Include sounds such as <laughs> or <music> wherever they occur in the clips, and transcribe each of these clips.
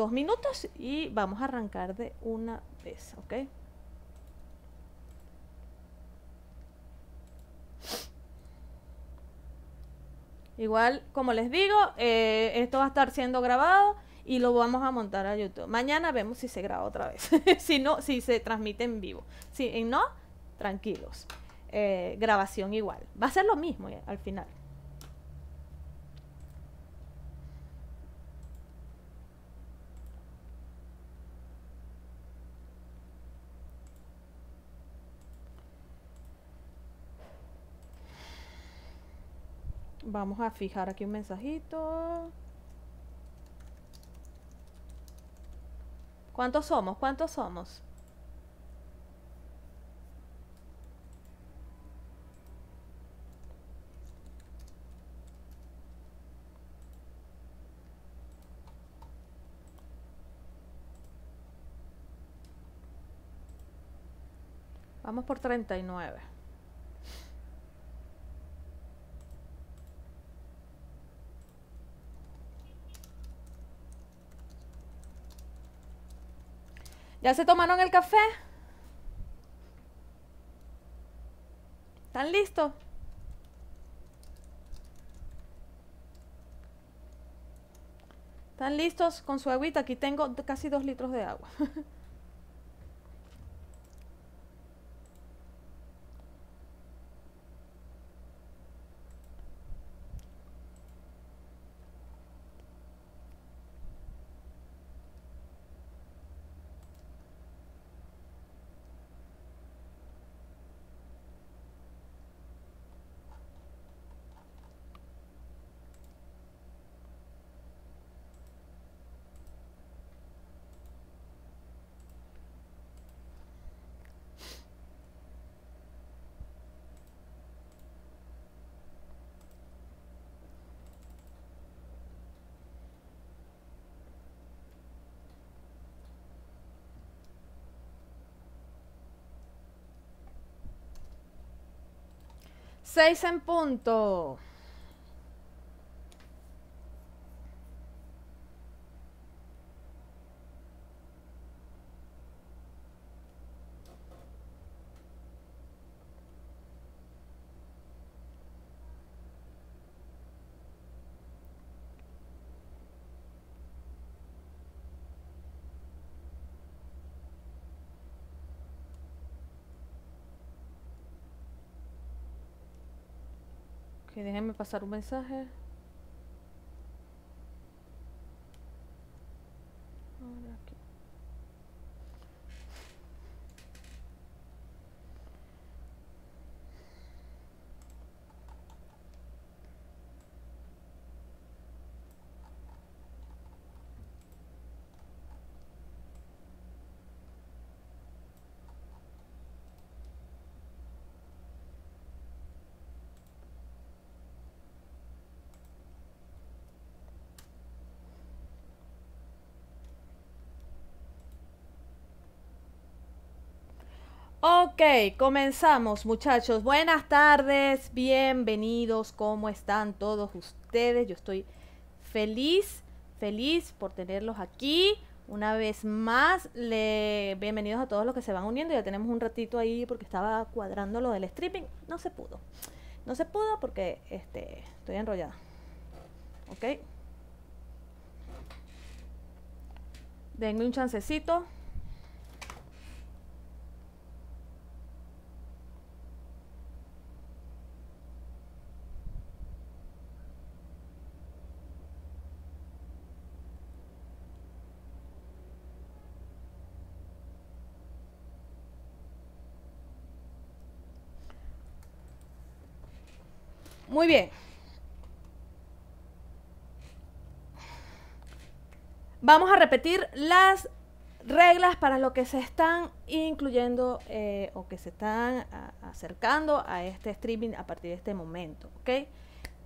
dos minutos y vamos a arrancar de una vez, ¿ok? Igual, como les digo, eh, esto va a estar siendo grabado y lo vamos a montar a YouTube. Mañana vemos si se graba otra vez. <laughs> si no, si se transmite en vivo. Si no, tranquilos. Eh, grabación igual. Va a ser lo mismo eh, al final. Vamos a fijar aquí un mensajito. ¿Cuántos somos? ¿Cuántos somos? Vamos por 39. ¿Ya se tomaron el café? ¿Están listos? ¿Están listos con su agüita? Aquí tengo casi dos litros de agua. <laughs> 6 en punto. déjenme pasar un mensaje. Ok, comenzamos muchachos. Buenas tardes, bienvenidos, ¿cómo están todos ustedes? Yo estoy feliz, feliz por tenerlos aquí. Una vez más, le... bienvenidos a todos los que se van uniendo. Ya tenemos un ratito ahí porque estaba cuadrando lo del streaming. No se pudo. No se pudo porque este, estoy enrollada. Ok. Denme un chancecito. Muy bien. Vamos a repetir las reglas para lo que se están incluyendo eh, o que se están acercando a este streaming a partir de este momento. ¿ok?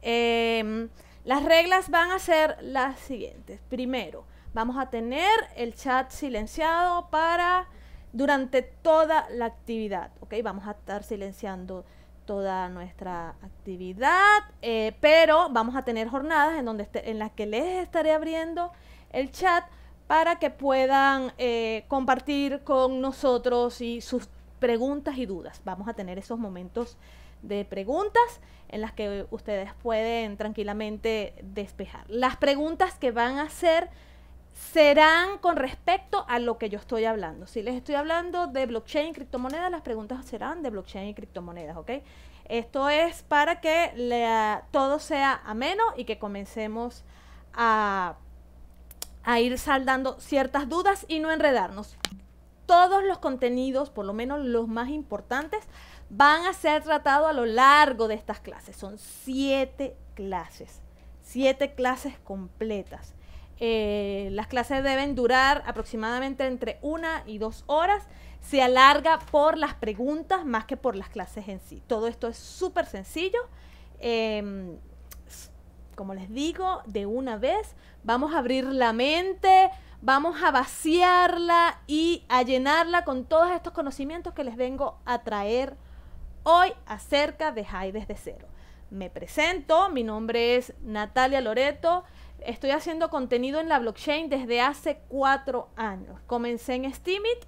Em, las reglas van a ser las siguientes. Primero, vamos a tener el chat silenciado para durante toda la actividad. ¿ok? Vamos a estar silenciando toda nuestra actividad, eh, pero vamos a tener jornadas en, donde este, en las que les estaré abriendo el chat para que puedan eh, compartir con nosotros y sus preguntas y dudas. Vamos a tener esos momentos de preguntas en las que ustedes pueden tranquilamente despejar. Las preguntas que van a hacer serán con respecto a lo que yo estoy hablando. Si les estoy hablando de blockchain y criptomonedas, las preguntas serán de blockchain y criptomonedas, ¿ok? Esto es para que todo sea ameno y que comencemos a ir saldando ciertas dudas y no enredarnos. Todos los contenidos, por lo menos los más importantes, van a ser tratados a lo largo de estas clases. Son siete clases, siete clases completas eh, las clases deben durar aproximadamente entre una y dos horas. Se alarga por las preguntas más que por las clases en sí. Todo esto es súper sencillo. Em, como les digo, de una vez vamos a abrir la mente, vamos a vaciarla y a llenarla con todos estos conocimientos que les vengo a traer hoy acerca de Jai desde cero. Me presento, mi nombre es Natalia Loreto estoy haciendo contenido en la blockchain desde hace cuatro años. Comencé en Steemit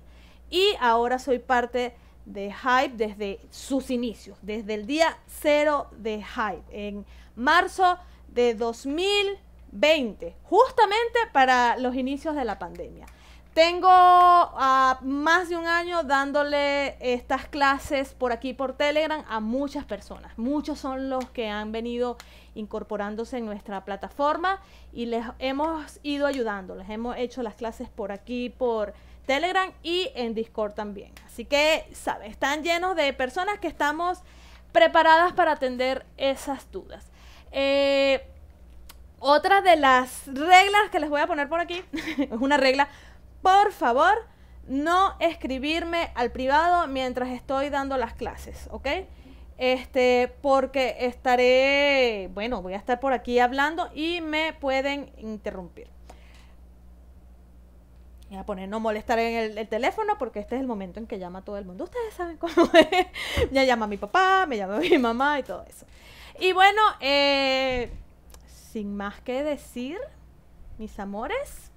y ahora soy parte de Hype desde sus inicios, desde el día cero de Hype, en marzo de 2020, justamente para los inicios de la pandemia. Tengo ah, más de un año dándole estas clases por aquí, por Telegram, a muchas personas. Muchos son los que han venido incorporándose en nuestra plataforma y les hemos ido ayudando, les hemos hecho las clases por aquí, por Telegram y en Discord también. Así que, ¿sabes? Están llenos de personas que estamos preparadas para atender esas dudas. Eh, otra de las reglas que les voy a poner por aquí, <laughs> es una regla, por favor, no escribirme al privado mientras estoy dando las clases, ¿ok? Este, porque estaré, bueno, voy a estar por aquí hablando y me pueden interrumpir. Voy a poner no molestar en el, teléfono porque este es el momento en que llama todo el mundo. Ustedes saben cómo <laughs> es. Ya llama mi papá, me llama <laughs> mi mamá y todo eso. Y bueno, eh, sin más que decir, mis amores,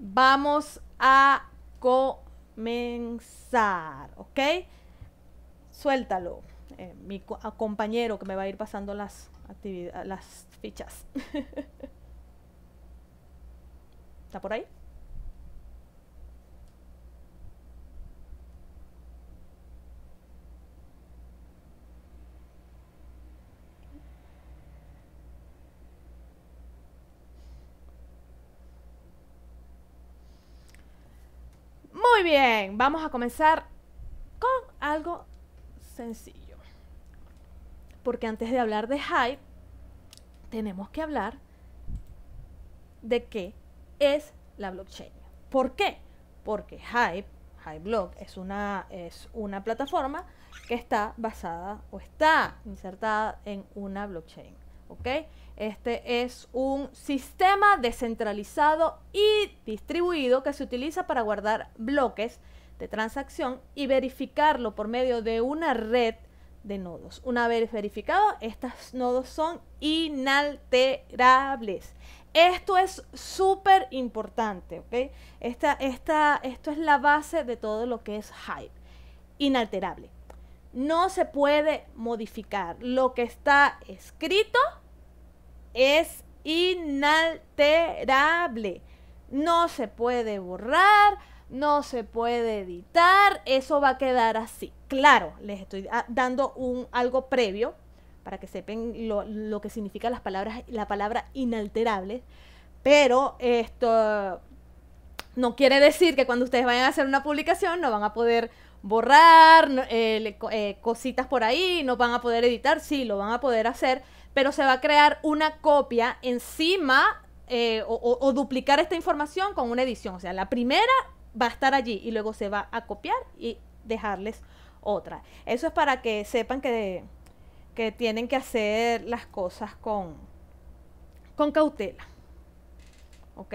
vamos a comenzar, ¿ok? suéltalo, eh, mi compañero que me va a ir pasando las, las fichas. <laughs> ¿Está por ahí? Muy bien, vamos a comenzar con algo sencillo. Porque antes de hablar de hype, tenemos que hablar de qué es la blockchain. ¿Por qué? Porque Hype, Hypeblock, es una, es una plataforma que está basada o está insertada en una blockchain. ¿Ok? Este es un sistema descentralizado y distribuido que se utiliza para guardar bloques de transacción y verificarlo por medio de una red de nodos. Una vez verificado, estos nodos son inalterables. Esto es súper importante, Esta, esta, esto es la base de todo lo que es hype. Inalterable. No se puede modificar. Lo que está escrito es inalterable. No se puede borrar, no se puede editar, eso va a quedar así. Claro, les estoy ah, dando un algo previo para que sepan lo, que significa las palabras, la palabra inalterable, pero esto no quiere decir que cuando ustedes vayan a hacer una publicación no van a poder borrar eh, eh, cositas por ahí, no van a poder editar, sí, lo van a poder hacer, pero se va a crear una copia encima eh, o, o, duplicar esta información con una edición. O sea, la primera va a estar allí y luego se va a copiar y dejarles otra. Eso es para que sepan que, que tienen que hacer las cosas con, con cautela. ¿Ok?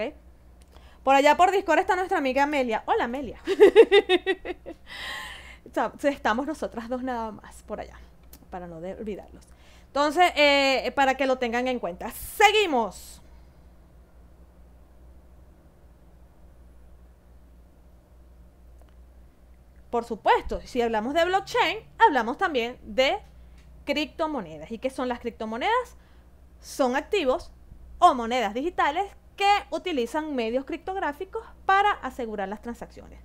Por allá por Discord está nuestra amiga Amelia. Hola Amelia. <laughs> Estamos nosotras dos nada más por allá, para no olvidarlos. Entonces, eh, para que lo tengan en cuenta. Seguimos. por supuesto, si hablamos de blockchain, hablamos también de criptomonedas. ¿Y qué son las criptomonedas? Son activos o monedas digitales que utilizan medios criptográficos para asegurar las transacciones.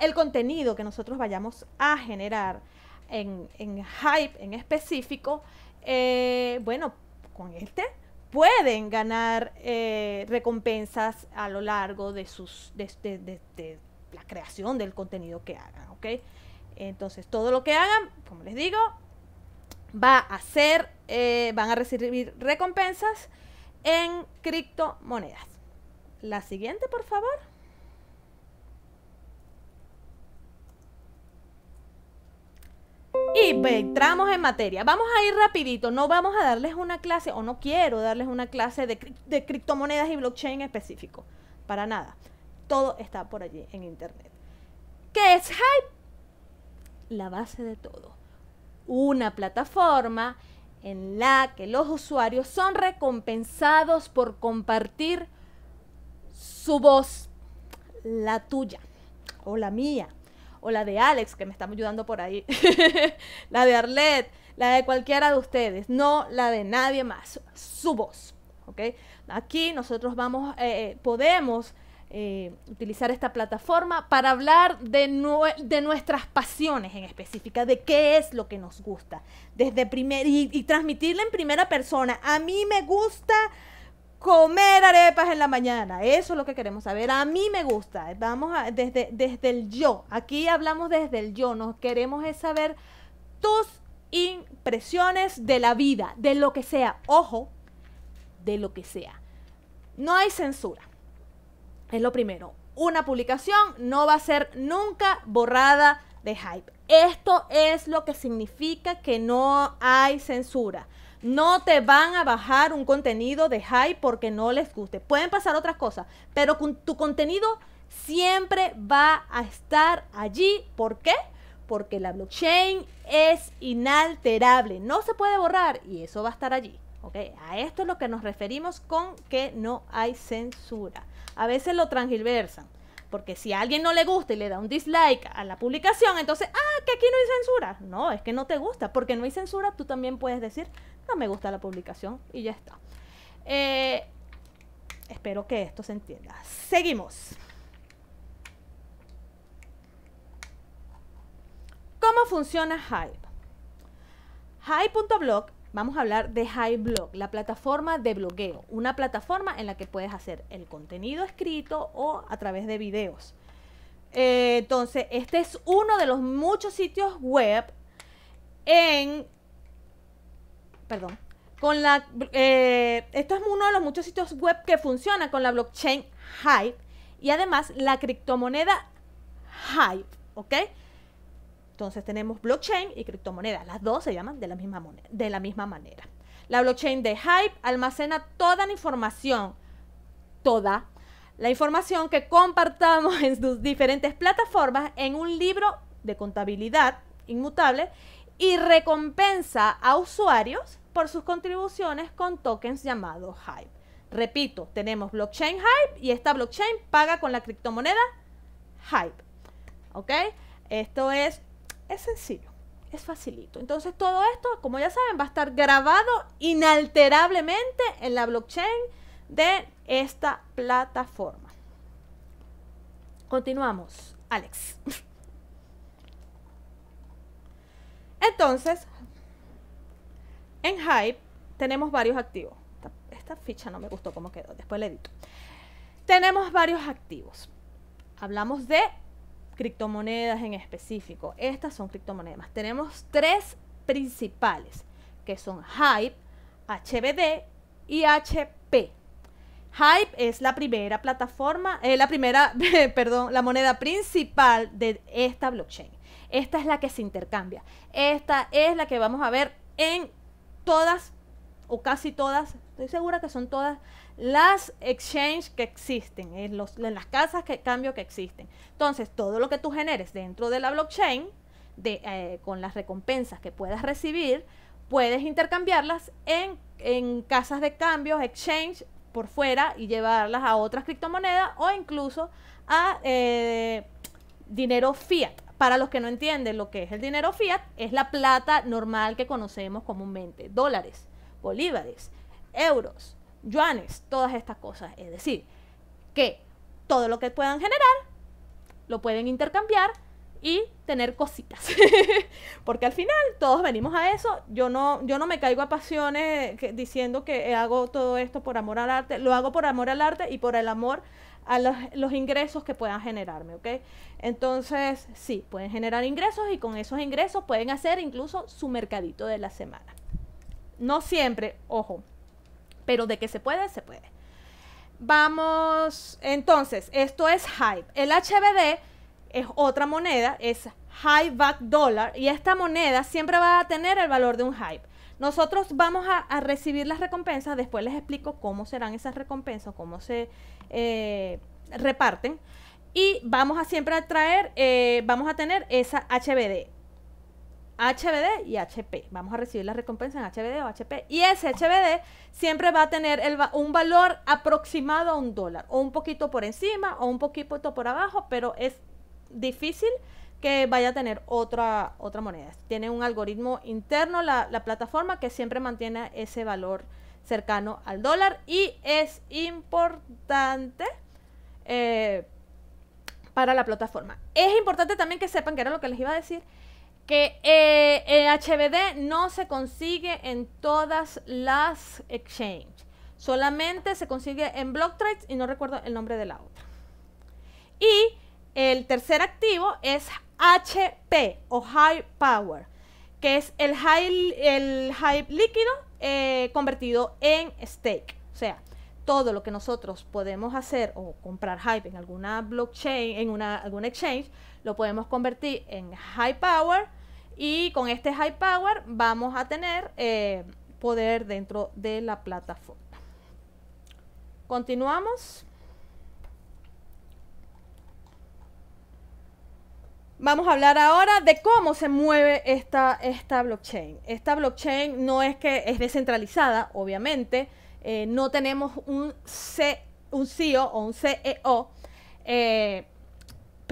el contenido que nosotros vayamos a generar en, hype en específico, eh, bueno, con este pueden ganar eh, recompensas a lo largo de sus de, la creación del contenido que hagan, ¿ok? Entonces, todo lo que hagan, como les digo, va a ser, eh, van a recibir recompensas en criptomonedas. La siguiente, por favor. Y entramos en materia. Vamos a ir rapidito. No vamos a darles una clase, o no quiero darles una clase de, de criptomonedas y blockchain específico. Para nada todo está por allí en Internet. ¿Qué es Hype? La base de todo. Una plataforma en la que los usuarios son recompensados por compartir su voz, la tuya o la mía o la de Alex, que me está ayudando por ahí, <laughs> la de Arlet, la de cualquiera de ustedes, no la de nadie más, su voz. ¿ok? Aquí nosotros vamos, eh, eh, podemos eh, utilizar esta plataforma para hablar de, de nuestras pasiones en específica, de qué es lo que nos gusta, desde primer y, transmitirla en primera persona. A mí me gusta comer arepas en la mañana. Eso es lo que queremos saber. A mí me gusta. Vamos a, desde, desde el yo. Aquí hablamos desde el yo. Nos queremos es saber tus impresiones de la vida, de lo que sea. Ojo, de lo que sea. No hay censura. Es lo primero. Una publicación no va a ser nunca borrada de hype. Esto es lo que significa que no hay censura. No te van a bajar un contenido de hype porque no les guste. Pueden pasar otras cosas, pero tu contenido siempre va a estar allí. ¿Por qué? Porque la blockchain es inalterable, no se puede borrar y eso va a estar allí. A esto es lo que nos referimos con que no hay censura. A veces lo transgilversan. Porque si a alguien no le gusta y le da un dislike a la publicación, entonces, ah, que aquí no hay censura. No, es que no te gusta. Porque no hay censura, tú también puedes decir, no me gusta la publicación y ya está. Eh, espero que esto se entienda. Seguimos. ¿Cómo funciona Hype? hype.blog vamos a hablar de HiBlog, la plataforma de blogueo, una plataforma en la que puedes hacer el contenido escrito o a través de videos. Eh, entonces, este es uno de los muchos sitios web en... Perdón. Con la, eh, esto es uno de los muchos sitios web que funciona con la blockchain Hype y además la criptomoneda Hype, ¿ok? Entonces tenemos blockchain y criptomoneda. Las dos se llaman de la misma, moneda, de la misma manera. La blockchain de Hype almacena toda la información, toda la información que compartamos en sus diferentes plataformas en un libro de contabilidad inmutable y recompensa a usuarios por sus contribuciones con tokens llamados Hype. Repito, tenemos blockchain Hype y esta blockchain paga con la criptomoneda Hype. ¿Ok? Esto es es sencillo, es facilito. Entonces todo esto, como ya saben, va a estar grabado inalterablemente en la blockchain de esta plataforma. Continuamos, Alex. Entonces, en Hype tenemos varios activos. Esta, ficha no me gustó cómo quedó, después la edito. Tenemos varios activos. Hablamos de criptomonedas en específico. Estas son criptomonedas. Tenemos tres principales, que son Hype, HBD y HP. Hype es la primera plataforma, es eh, la primera, <laughs> perdón, la moneda principal de esta blockchain. Esta es la que se intercambia. Esta es la que vamos a ver en todas o casi todas, estoy segura que son todas las exchanges que existen, en, eh, las casas de cambio que existen. Entonces, todo lo que tú generes dentro de la blockchain, eh, con las recompensas que puedas recibir, puedes intercambiarlas en, casas de cambio exchange, por fuera y llevarlas a otras criptomonedas o incluso a eh, dinero fiat. Para los que no entienden lo que es el dinero fiat, es la plata normal que conocemos comúnmente, dólares, bolívares, euros, yuanes, todas estas cosas. Es decir, que todo lo que puedan generar lo pueden intercambiar y tener cositas. <laughs> Porque al final todos venimos a eso. Yo no, yo no me caigo a pasiones diciendo que hago todo esto por amor al arte. Lo hago por amor al arte y por el amor a los, ingresos que puedan generarme, Entonces, sí, pueden generar ingresos y con esos ingresos pueden hacer incluso su mercadito de la semana. No siempre, ojo, pero de que se puede, se puede. Vamos, entonces, esto es Hype. El HBD es otra moneda, es High Back Dollar, y esta moneda siempre va a tener el valor de un Hype. Nosotros vamos a, recibir las recompensas, después les explico cómo serán esas recompensas, cómo se eh, reparten, y vamos a siempre a traer, eh, vamos a tener esa HBD. HBD y HP. Vamos a recibir la recompensa en HBD o HP. Y ese HBD siempre va a tener un valor aproximado a un dólar, o un poquito por encima, o un poquito por abajo, pero es difícil que vaya a tener otra, otra moneda. Tiene un algoritmo interno la, plataforma que siempre mantiene ese valor cercano al dólar y es importante eh, para la plataforma. Es importante también que sepan, que era lo que les iba a decir, que HBD eh, eh, no se consigue en todas las exchanges. Solamente se consigue en BlockTrades y no recuerdo el nombre de la otra. Y el tercer activo es HP o High Power, que es el hype líquido eh, convertido en stake. O sea, todo lo que nosotros podemos hacer o comprar hype en alguna blockchain, en una, alguna exchange, lo podemos convertir en high power y con este high power vamos a tener eh, poder dentro de la plataforma. Continuamos. Vamos a hablar ahora de cómo se mueve esta, esta blockchain. Esta blockchain no es que es descentralizada, obviamente. Eh, no tenemos un, C, un CEO o un CEO. Eh,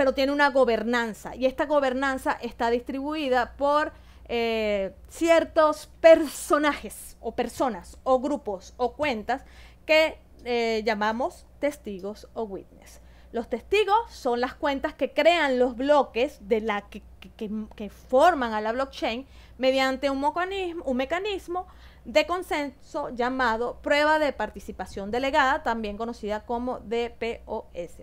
pero tiene una gobernanza y esta gobernanza está distribuida por eh, ciertos personajes o personas o grupos o cuentas que eh, llamamos testigos o witness. Los testigos son las cuentas que crean los bloques de la que, forman a la blockchain mediante un mecanismo, un mecanismo de consenso llamado prueba de participación delegada, también conocida como DPOS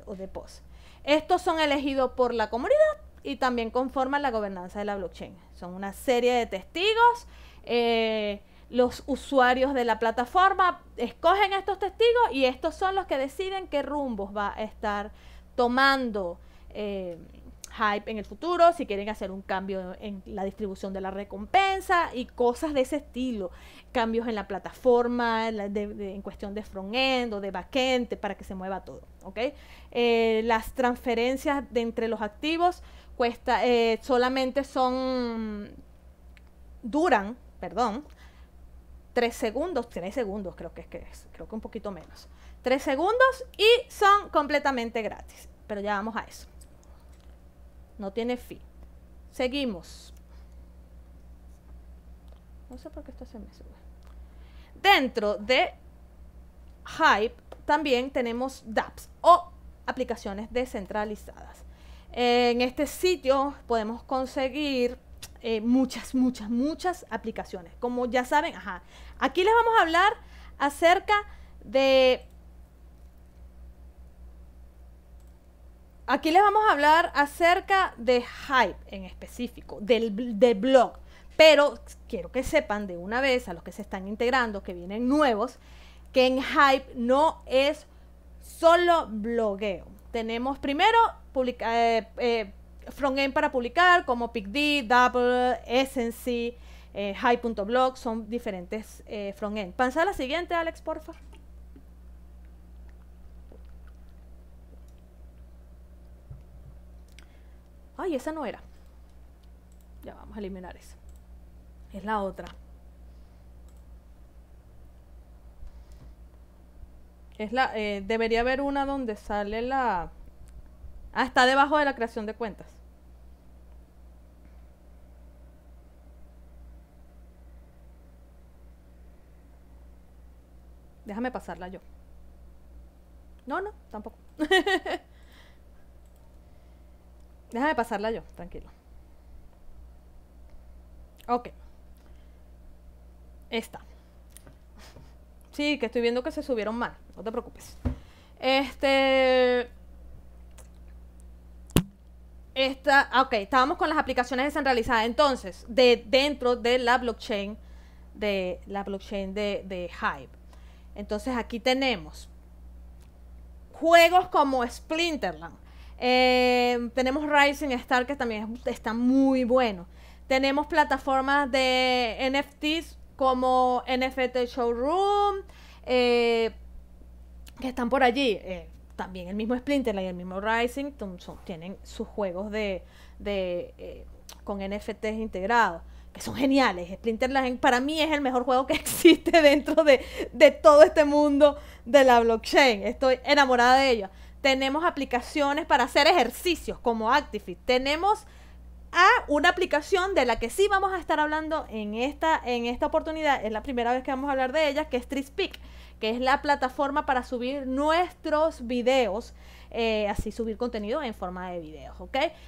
o DPOS. Estos son elegidos por la comunidad y también conforman la gobernanza de la blockchain. Son una serie de testigos. Eh, los usuarios de la plataforma escogen a estos testigos y estos son los que deciden qué rumbos va a estar tomando. Eh, hype en el futuro, si quieren hacer un cambio en la distribución de la recompensa y cosas de ese estilo, cambios en la plataforma, en, cuestión de front-end o de backend para que se mueva todo. ¿ok? Eh, las transferencias de entre los activos cuesta, eh, solamente son, duran, perdón, tres segundos, tres segundos creo que, es, que creo que un poquito menos. 3 segundos y son completamente gratis. Pero ya vamos a eso. No tiene fin. Seguimos. No sé por qué esto se me sube. Dentro de Hype también tenemos dApps o aplicaciones descentralizadas. En este sitio podemos conseguir eh, muchas, muchas, muchas aplicaciones. Como ya saben, ajá, aquí les vamos a hablar acerca de Aquí les vamos a hablar acerca de hype en específico, del, de blog. Pero quiero que sepan de una vez a los que se están integrando, que vienen nuevos, que en Hype no es solo blogueo. Tenemos primero publica, eh, eh para publicar, como PicD, Double, Essency, eh, Hype.blog, son diferentes eh, front end. Pasa a la siguiente, Alex, por favor. Ay, esa no era. Ya vamos a eliminar esa. Es la otra. Es la, eh, debería haber una donde sale la... Ah, está debajo de la creación de cuentas. Déjame pasarla yo. No, no, tampoco. <laughs> Déjame pasarla yo, tranquilo. Ok. Esta. Sí, que estoy viendo que se subieron mal. No te preocupes. Este. Esta, ah, ok, estábamos con las aplicaciones descentralizadas. Entonces, de dentro de la blockchain, de la blockchain de, de Hive. Entonces, aquí tenemos juegos como Splinterland, eh, tenemos Rising Star, que también está muy bueno. Tenemos plataformas de NFTs como NFT Showroom, eh, que están por allí. Eh, también el mismo Splinterland y el mismo Rising tienen sus juegos de, con NFTs integrados que son geniales. Splinterland para mí es el mejor juego que <laughs> existe dentro de, de, todo este mundo de la blockchain. Estoy enamorada de ellos tenemos aplicaciones para hacer ejercicios como Actifit, tenemos a una aplicación de la que sí vamos a estar hablando en esta, en esta oportunidad, es la primera vez que vamos a hablar de ella, que es Trispeak, que es la plataforma para subir nuestros videos, eh, así subir contenido en forma de videos,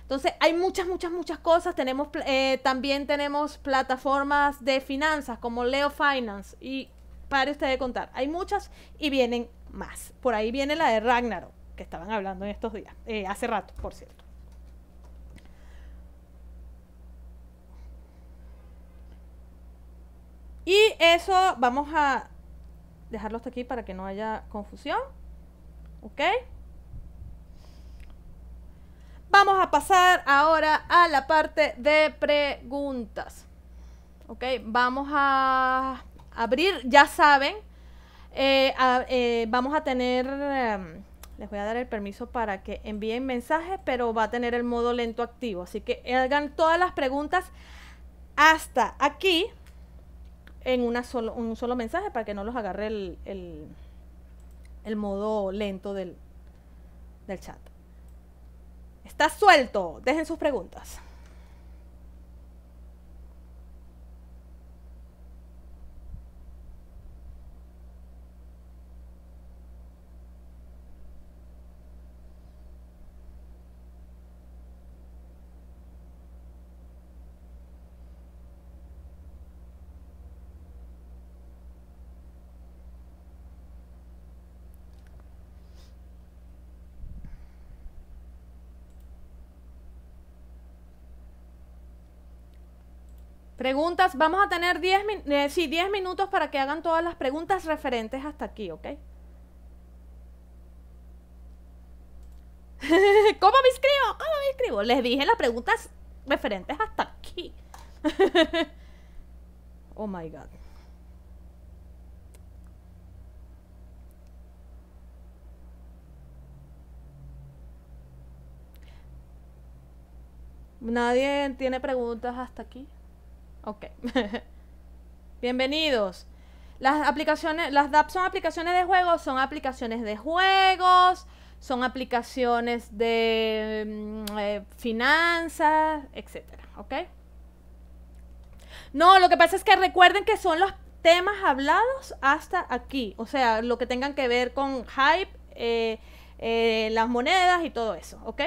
Entonces hay muchas, muchas, muchas cosas, tenemos, eh, también tenemos plataformas de finanzas como Leo Finance y para usted de contar, hay muchas y vienen más, por ahí viene la de Ragnarok que estaban hablando en estos días, eh, hace rato, por cierto. Y eso vamos a dejarlo hasta aquí para que no haya confusión. ¿Ok? Vamos a pasar ahora a la parte de preguntas. ¿Ok? Vamos a abrir, ya saben, eh, eh, vamos a tener... Em, les voy a dar el permiso para que envíen mensajes, pero va a tener el modo lento activo. Así que hagan todas las preguntas hasta aquí en un solo mensaje para que no los agarre el, modo lento del, del chat. Está suelto. Dejen sus preguntas. Preguntas, vamos a tener 10 eh, minutos para que hagan todas las preguntas referentes hasta aquí, ¿ok? <laughs> ¿Cómo me inscribo? ¿Cómo me inscribo? Les dije las preguntas referentes hasta aquí. <laughs> oh my god. Nadie tiene preguntas hasta aquí. Ok. <laughs> Bienvenidos. Las aplicaciones, las DApps son aplicaciones de juegos, son aplicaciones de juegos, son aplicaciones de mm, eh, finanzas, etcétera, ¿ok? No, lo que pasa es que recuerden que son los temas hablados hasta aquí, o sea, lo que tengan que ver con hype, eh, eh, las monedas y todo eso, ¿ok?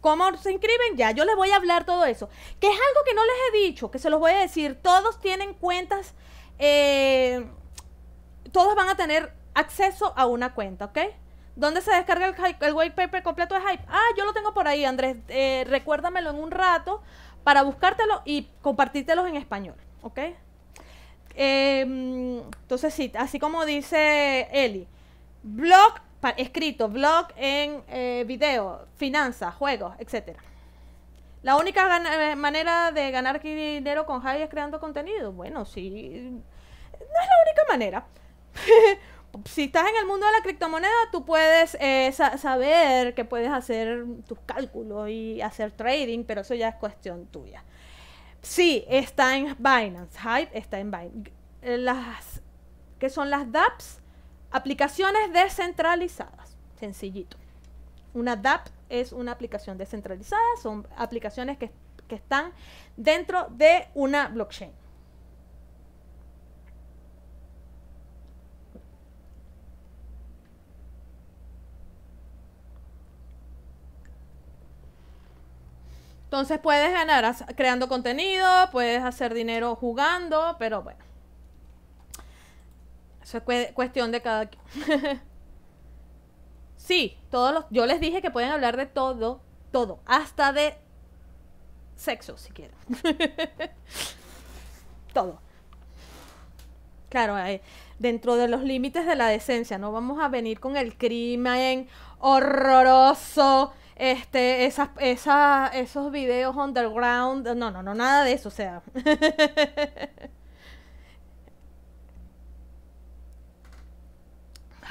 ¿Cómo se inscriben? Ya, yo les voy a hablar todo eso. Que es algo que no les he dicho, que se los voy a decir. Todos tienen cuentas, eh, todos van a tener acceso a una cuenta, ¿ok? ¿Dónde se descarga el, white paper completo de Hype? Ah, yo lo tengo por ahí, Andrés. Eh, recuérdamelo en un rato para buscártelo y compartírtelo en español, ¿ok? Em, entonces, sí, así como dice Eli, blog escrito, blog en eh, video, finanzas, juegos, etcétera. La única eh, manera de ganar dinero con Hype es creando contenido. Bueno, sí, no es la única manera. <laughs> si estás en el mundo de la criptomoneda, tú puedes eh, saber que puedes hacer tus cálculos y hacer trading, pero eso ya es cuestión tuya. Sí, está en Binance, Hype está en Binance. Las que son las dApps Aplicaciones descentralizadas, sencillito. Una DAP es una aplicación descentralizada, son aplicaciones que, que están dentro de una blockchain. Entonces puedes ganar creando contenido, puedes hacer dinero jugando, pero bueno. Eso es cuestión de cada quien. <laughs> sí, todos los, yo les dije que pueden hablar de todo, todo, hasta de sexo si quieren. <laughs> todo. Claro, ahí. Eh, dentro de los límites de la decencia, no vamos a venir con el crimen horroroso, este, esos videos underground, no, no, no, nada de eso, o sea. <laughs>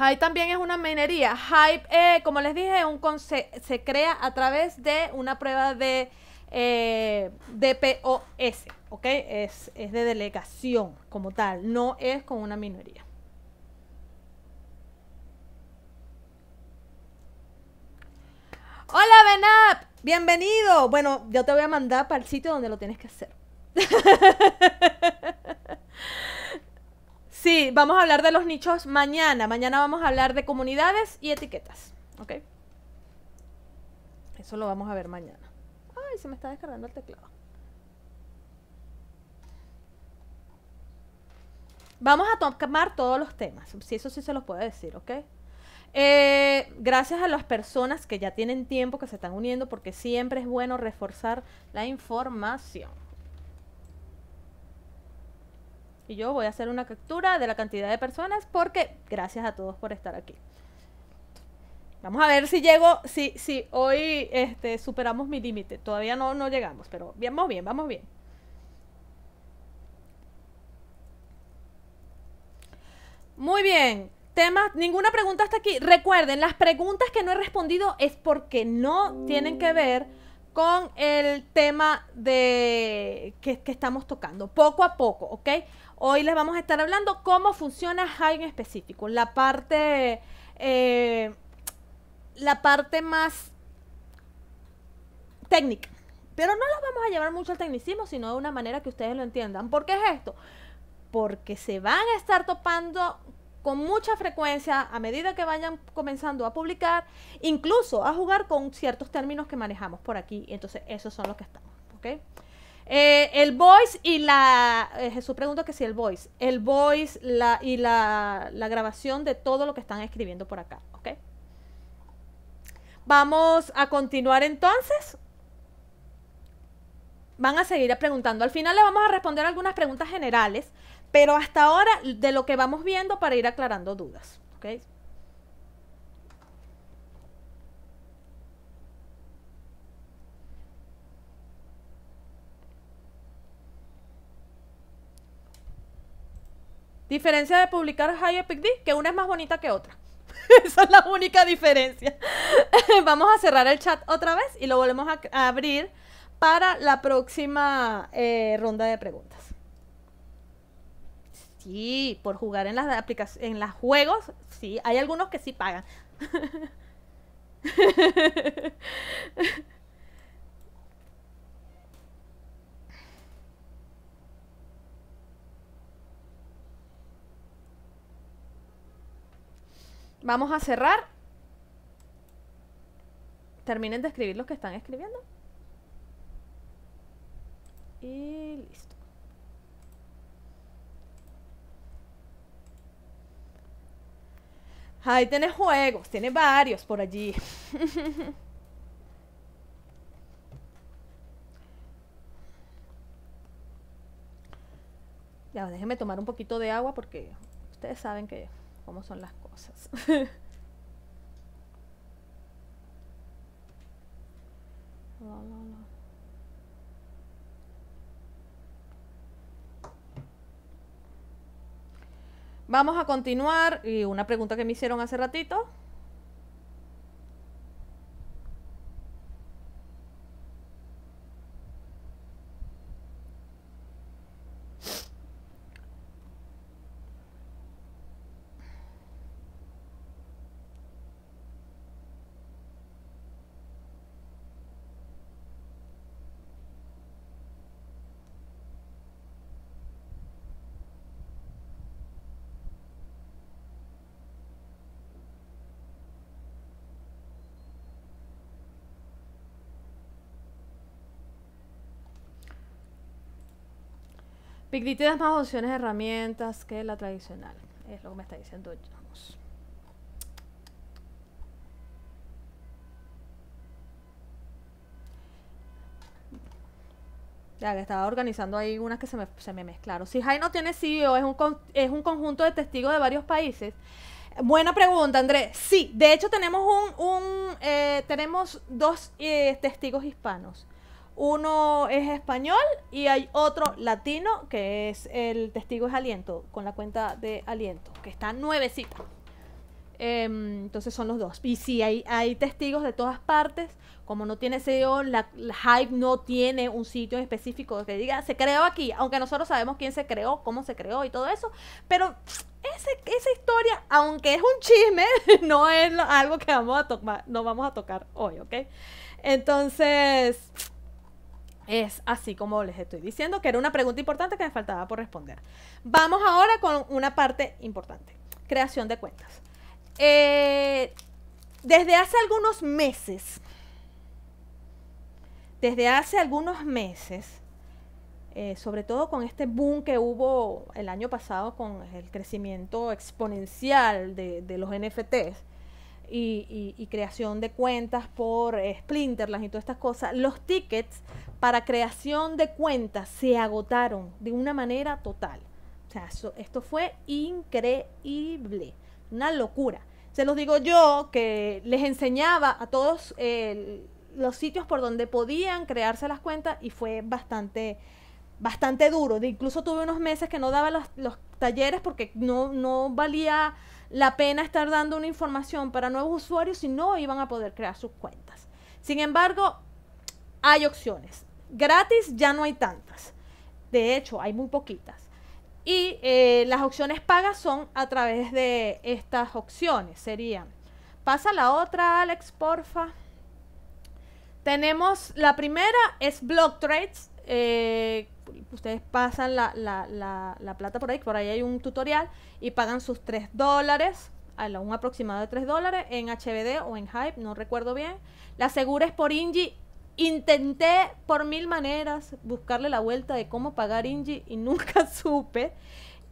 Hype también es una minería. Hype, eh, como les dije, un se crea a través de una prueba de eh, DPOS, ¿ok? Es, de delegación como tal, no es con una minería. Hola Benap, bienvenido. Bueno, yo te voy a mandar para el sitio donde lo tienes que hacer. <laughs> Sí, vamos a hablar de los nichos mañana. Mañana vamos a hablar de comunidades y etiquetas. ¿Ok? Eso lo vamos a ver mañana. Ay, se me está descargando el teclado. Vamos a tomar todos los temas. Si eso sí se los puedo decir, ¿ok? Eh, gracias a las personas que ya tienen tiempo, que se están uniendo, porque siempre es bueno reforzar la información. Y yo voy a hacer una captura de la cantidad de personas porque gracias a todos por estar aquí. Vamos a ver si llego, si, si hoy este, superamos mi límite. Todavía no, no llegamos, pero vamos bien, vamos bien. Muy bien. Tema, ninguna pregunta hasta aquí. Recuerden, las preguntas que no he respondido es porque no tienen que ver con el tema de que, que estamos tocando. Poco a poco, ¿ok? Hoy les vamos a estar hablando cómo funciona Hive en específico, la parte, eh, la parte más técnica. Pero no las vamos a llevar mucho al tecnicismo, sino de una manera que ustedes lo entiendan. ¿Por qué es esto? Porque se van a estar topando con mucha frecuencia a medida que vayan comenzando a publicar, incluso a jugar con ciertos términos que manejamos por aquí. Entonces, esos son los que estamos. ¿ok? Eh, el voice y la. Eh, Jesús pregunta que si el voice. El voice y la, la, grabación de todo lo que están escribiendo por acá. ¿Ok? Vamos a continuar entonces. Van a seguir preguntando. Al final le vamos a responder algunas preguntas generales, pero hasta ahora de lo que vamos viendo para ir aclarando dudas. ¿Ok? Diferencia de publicar High Epic D, que una es más bonita que otra. <laughs> Esa es la única diferencia. <laughs> Vamos a cerrar el chat otra vez y lo volvemos a, abrir para la próxima eh, ronda de preguntas. Sí, por jugar en las aplicaciones, en los juegos, sí, hay algunos que sí pagan. <laughs> Vamos a cerrar. Terminen de escribir los que están escribiendo. Y listo. Ahí tiene juegos, tiene varios por allí. <laughs> ya, déjenme tomar un poquito de agua porque ustedes saben que cómo son las cosas. <laughs> Vamos a continuar y una pregunta que me hicieron hace ratito. PicDi más opciones de herramientas que la tradicional. Es lo que me está diciendo Ya que estaba organizando ahí unas que se me, mezclaron. Si Jai no tiene CEO, es un, es un conjunto de testigos de varios países. Buena pregunta, Andrés. Sí, de hecho tenemos un, eh, tenemos dos eh, testigos hispanos. Uno es español y hay otro latino que es el testigo es aliento, con la cuenta de aliento, que está nuevecito. Em, entonces son los dos. Y si hay, hay testigos de todas partes, como no tiene SEO, la, Hype no tiene un sitio específico que diga, se creó aquí, aunque nosotros sabemos quién se creó, cómo se creó y todo eso, pero ese, esa historia, aunque es un chisme, <laughs> no es algo que vamos a no vamos a tocar hoy, ¿ok? Entonces... Es así como les estoy diciendo, que era una pregunta importante que me faltaba por responder. Vamos ahora con una parte importante, creación de cuentas. Eh, desde hace algunos meses, desde hace algunos meses, eh, sobre todo con este boom que hubo el año pasado con el crecimiento exponencial de, de los NFTs, y, creación de cuentas por eh, Splinterland y todas estas cosas, los tickets para creación de cuentas se agotaron de una manera total. O sea, esto fue increíble, una locura. Se los digo yo que les enseñaba a todos eh, los sitios por donde podían crearse las cuentas y fue bastante bastante duro. incluso tuve unos meses que no daba los, talleres porque no, valía la pena estar dando una información para nuevos usuarios si no iban a poder crear sus cuentas. Sin embargo, hay opciones. Gratis ya no hay tantas. De hecho, hay muy poquitas. Y eh, las opciones pagas son a través de estas opciones. Serían, pasa la otra, Alex, porfa. Tenemos, la primera es Blog Trades, eh, ustedes pasan la, plata por ahí, por ahí hay un tutorial y pagan sus 3 dólares, un aproximado de 3 dólares en HBD o en Hype, no recuerdo bien. La segura es por Inji. Intenté por mil maneras buscarle la vuelta de cómo pagar Inji y nunca <laughs> supe.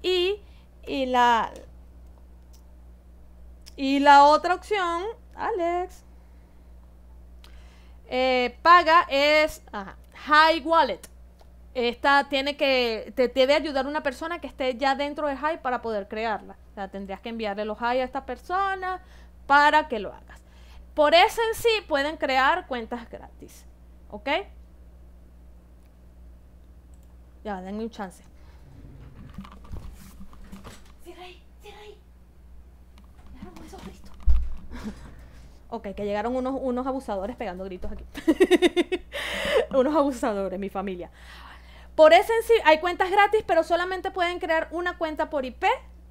Y, la y la otra opción, Alex, eh, paga es HyWallet. High Wallet esta tiene que, te debe ayudar una persona que esté ya dentro de High para poder crearla. O sea, tendrías que enviarle los High a esta persona para que lo hagas. Por eso en sí pueden crear cuentas gratis. ¿Ok? Ya, denme un chance. Cierra ahí, cierra ahí. <laughs> ok, que llegaron unos, unos abusadores pegando gritos aquí. <laughs> unos abusadores, mi familia. Por sí hay cuentas gratis, pero solamente pueden crear una cuenta por IP,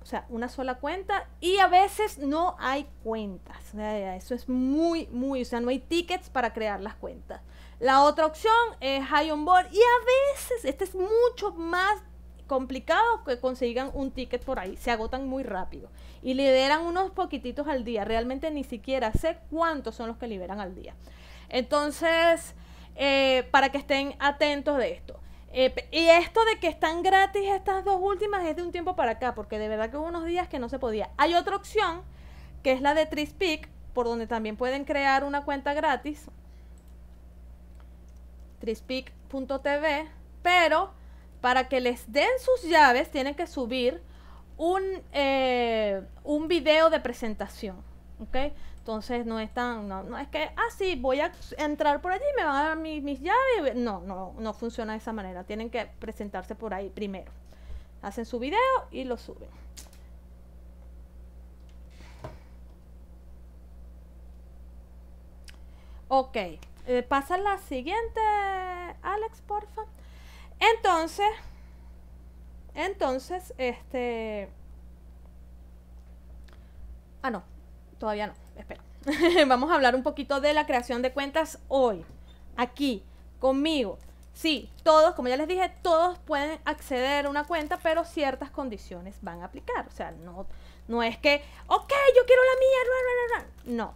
o sea, una sola cuenta, y a veces no hay cuentas. eso es muy, muy, o sea, no hay tickets para crear las cuentas. La otra opción es High on Board, y a veces, este es mucho más complicado que consigan un ticket por ahí, se agotan muy rápido y liberan unos poquititos al día, realmente ni siquiera sé cuántos son los que liberan al día. Entonces, eh, para que estén atentos de esto. Eh, y esto de que están gratis estas dos últimas es de un tiempo para acá, porque de verdad que hubo unos días que no se podía. Hay otra opción, que es la de Trispeak, por donde también pueden crear una cuenta gratis. Trispeak.tv, pero para que les den sus llaves tienen que subir un, eh, un video de presentación. ¿ok?, entonces no es tan, no, es que, ah, sí, voy a entrar por allí, me van a dar mis, llaves. No, no, no funciona de esa manera. Tienen que presentarse por ahí primero. Hacen su video y lo suben. Ok, eh, pasa la siguiente, Alex, porfa. Entonces, entonces, este... Ah, no, todavía no espera. <laughs> Vamos a hablar un poquito de la creación de cuentas hoy, aquí, conmigo. Sí, todos, como ya les dije, todos pueden acceder a una cuenta, pero ciertas condiciones van a aplicar. O sea, no, no es que, ok, yo quiero la mía, no.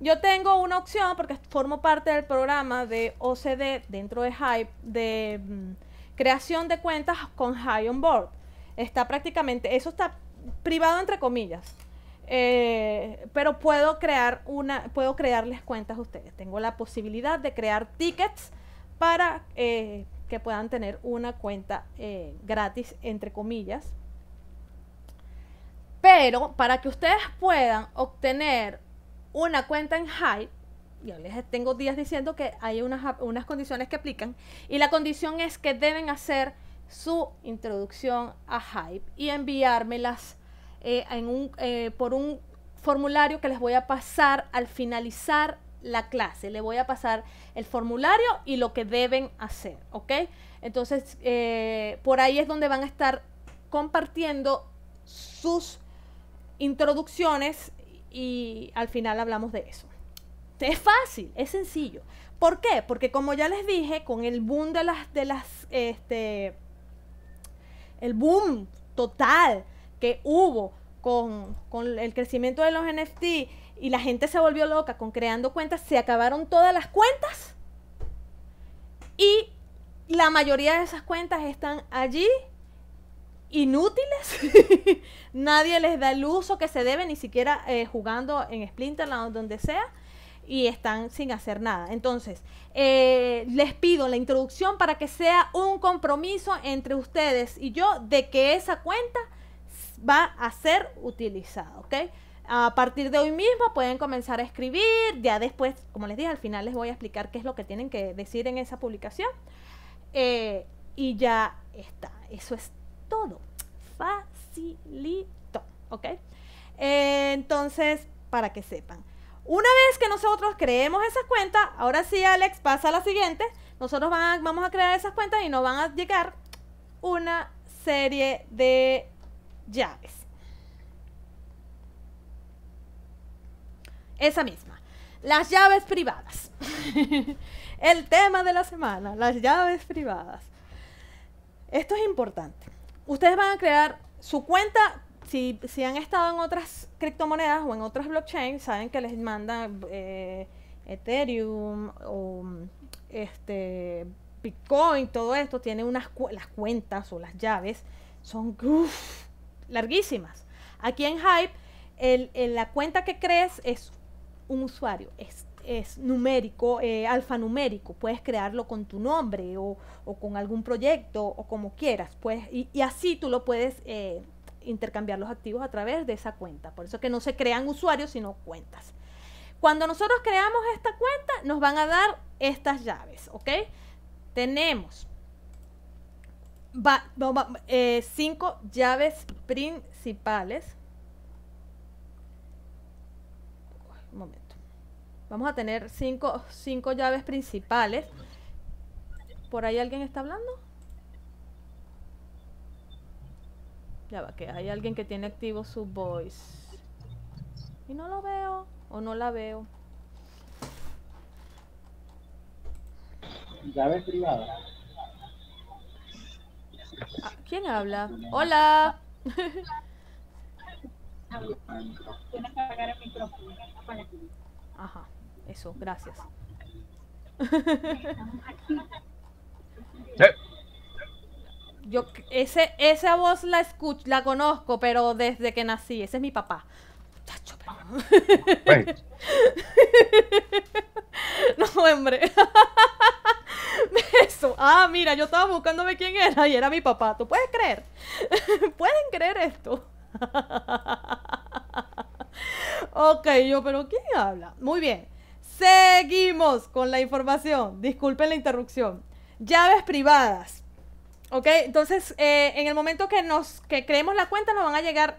Yo tengo una opción porque formo parte del programa de OCD dentro de Hype de mm, creación de cuentas con High on Board. Está prácticamente, eso está privado entre comillas. Eh, pero puedo crear una, puedo crearles cuentas a ustedes. Tengo la posibilidad de crear tickets para eh, que puedan tener una cuenta eh, gratis, entre comillas. Pero para que ustedes puedan obtener una cuenta en Hype, yo les tengo días diciendo que hay unas, unas condiciones que aplican y la condición es que deben hacer su introducción a Hype y enviármelas eh, un, eh, por un formulario que les voy a pasar al finalizar la clase. Le voy a pasar el formulario y lo que deben hacer, ¿ok? Entonces, eh, por ahí es donde van a estar compartiendo sus introducciones y al final hablamos de eso. Es fácil, es sencillo. ¿Por qué? Porque como ya les dije, con el boom de las, de las, este, el boom total que hubo con, el crecimiento de los NFT y la gente se volvió loca con creando cuentas, se acabaron todas las cuentas y la mayoría de esas cuentas están allí inútiles, <laughs> nadie les da el uso que se debe, ni siquiera eh, jugando en Splinterland o donde sea, y están sin hacer nada. Entonces, eh, les pido la introducción para que sea un compromiso entre ustedes y yo de que esa cuenta va a ser utilizado, ¿ok? A partir de hoy mismo pueden comenzar a escribir, ya después, como les dije, al final les voy a explicar qué es lo que tienen que decir en esa publicación. Eh, y ya está, eso es todo. Facilito, ¿ok? entonces, para que sepan. Una vez que nosotros creemos esas cuentas, ahora sí Alex pasa a la siguiente. Nosotros vamos a crear esas cuentas y nos van a llegar una serie de llaves. Esa misma. Las llaves privadas. <laughs> El tema de la semana, las llaves privadas. Esto es importante. Ustedes van a crear su cuenta. Si, han estado en otras criptomonedas o en otras blockchains, saben que les manda eh, Ethereum o este, Bitcoin, todo esto, tiene unas las cuentas o las llaves. Son... uff larguísimas. Aquí en Hype, el, la cuenta que crees es un usuario, es, numérico, eh, alfanumérico. Puedes crearlo con tu nombre o, con algún proyecto o como quieras. Puedes, y, así tú lo puedes eh, intercambiar los activos a través de esa cuenta. Por eso que no se crean usuarios, sino cuentas. Cuando nosotros creamos esta cuenta, nos van a dar estas llaves, ¿ok? Tenemos va, va, eh, cinco llaves principales. Un momento. Vamos a tener cinco, cinco llaves principales. ¿Por ahí alguien está hablando? Ya va, que hay alguien que tiene activo su voice. Y no lo veo. O no la veo. Llave privada. Ah, ¿Quién habla? Hola. Ajá, eso, gracias. ¿Eh? Yo ese, esa voz la escucho, la conozco, pero desde que nací, ese es mi papá. <laughs> no, hombre. <laughs> <laughs> Eso. Ah, mira, yo estaba buscándome quién era y era mi papá. ¿Tú puedes creer? <laughs> ¿Pueden creer esto? <laughs> ok, yo, pero ¿quién habla? Muy bien. Seguimos con la información. Disculpen la interrupción. Llaves privadas. Ok, entonces eh, en el momento que nos que creemos la cuenta nos van a llegar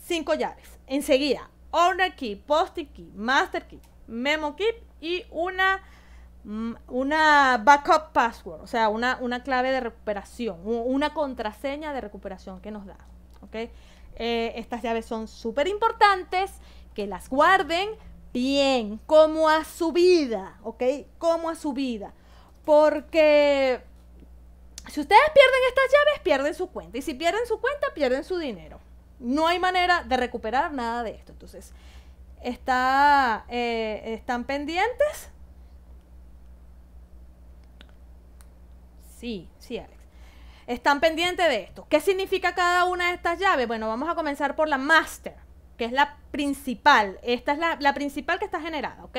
cinco llaves. Enseguida, Owner Key, Post Key, Master Key, Memo Key y una Mm, una backup password, o sea, una, clave de recuperación, una contraseña de recuperación que nos da. Eh, estas llaves son súper importantes, que las guarden bien, como a su vida, ¿ok? Como a su vida. Porque si ustedes pierden estas llaves, pierden su cuenta. Y si pierden su cuenta, pierden su dinero. No hay manera de recuperar nada de esto. Entonces, está, eh, están pendientes Sí, sí, Alex. Están pendientes de esto. ¿Qué significa cada una de estas llaves? Bueno, vamos a comenzar por la master, que es la principal. Esta es la, principal que está generada, ¿ok?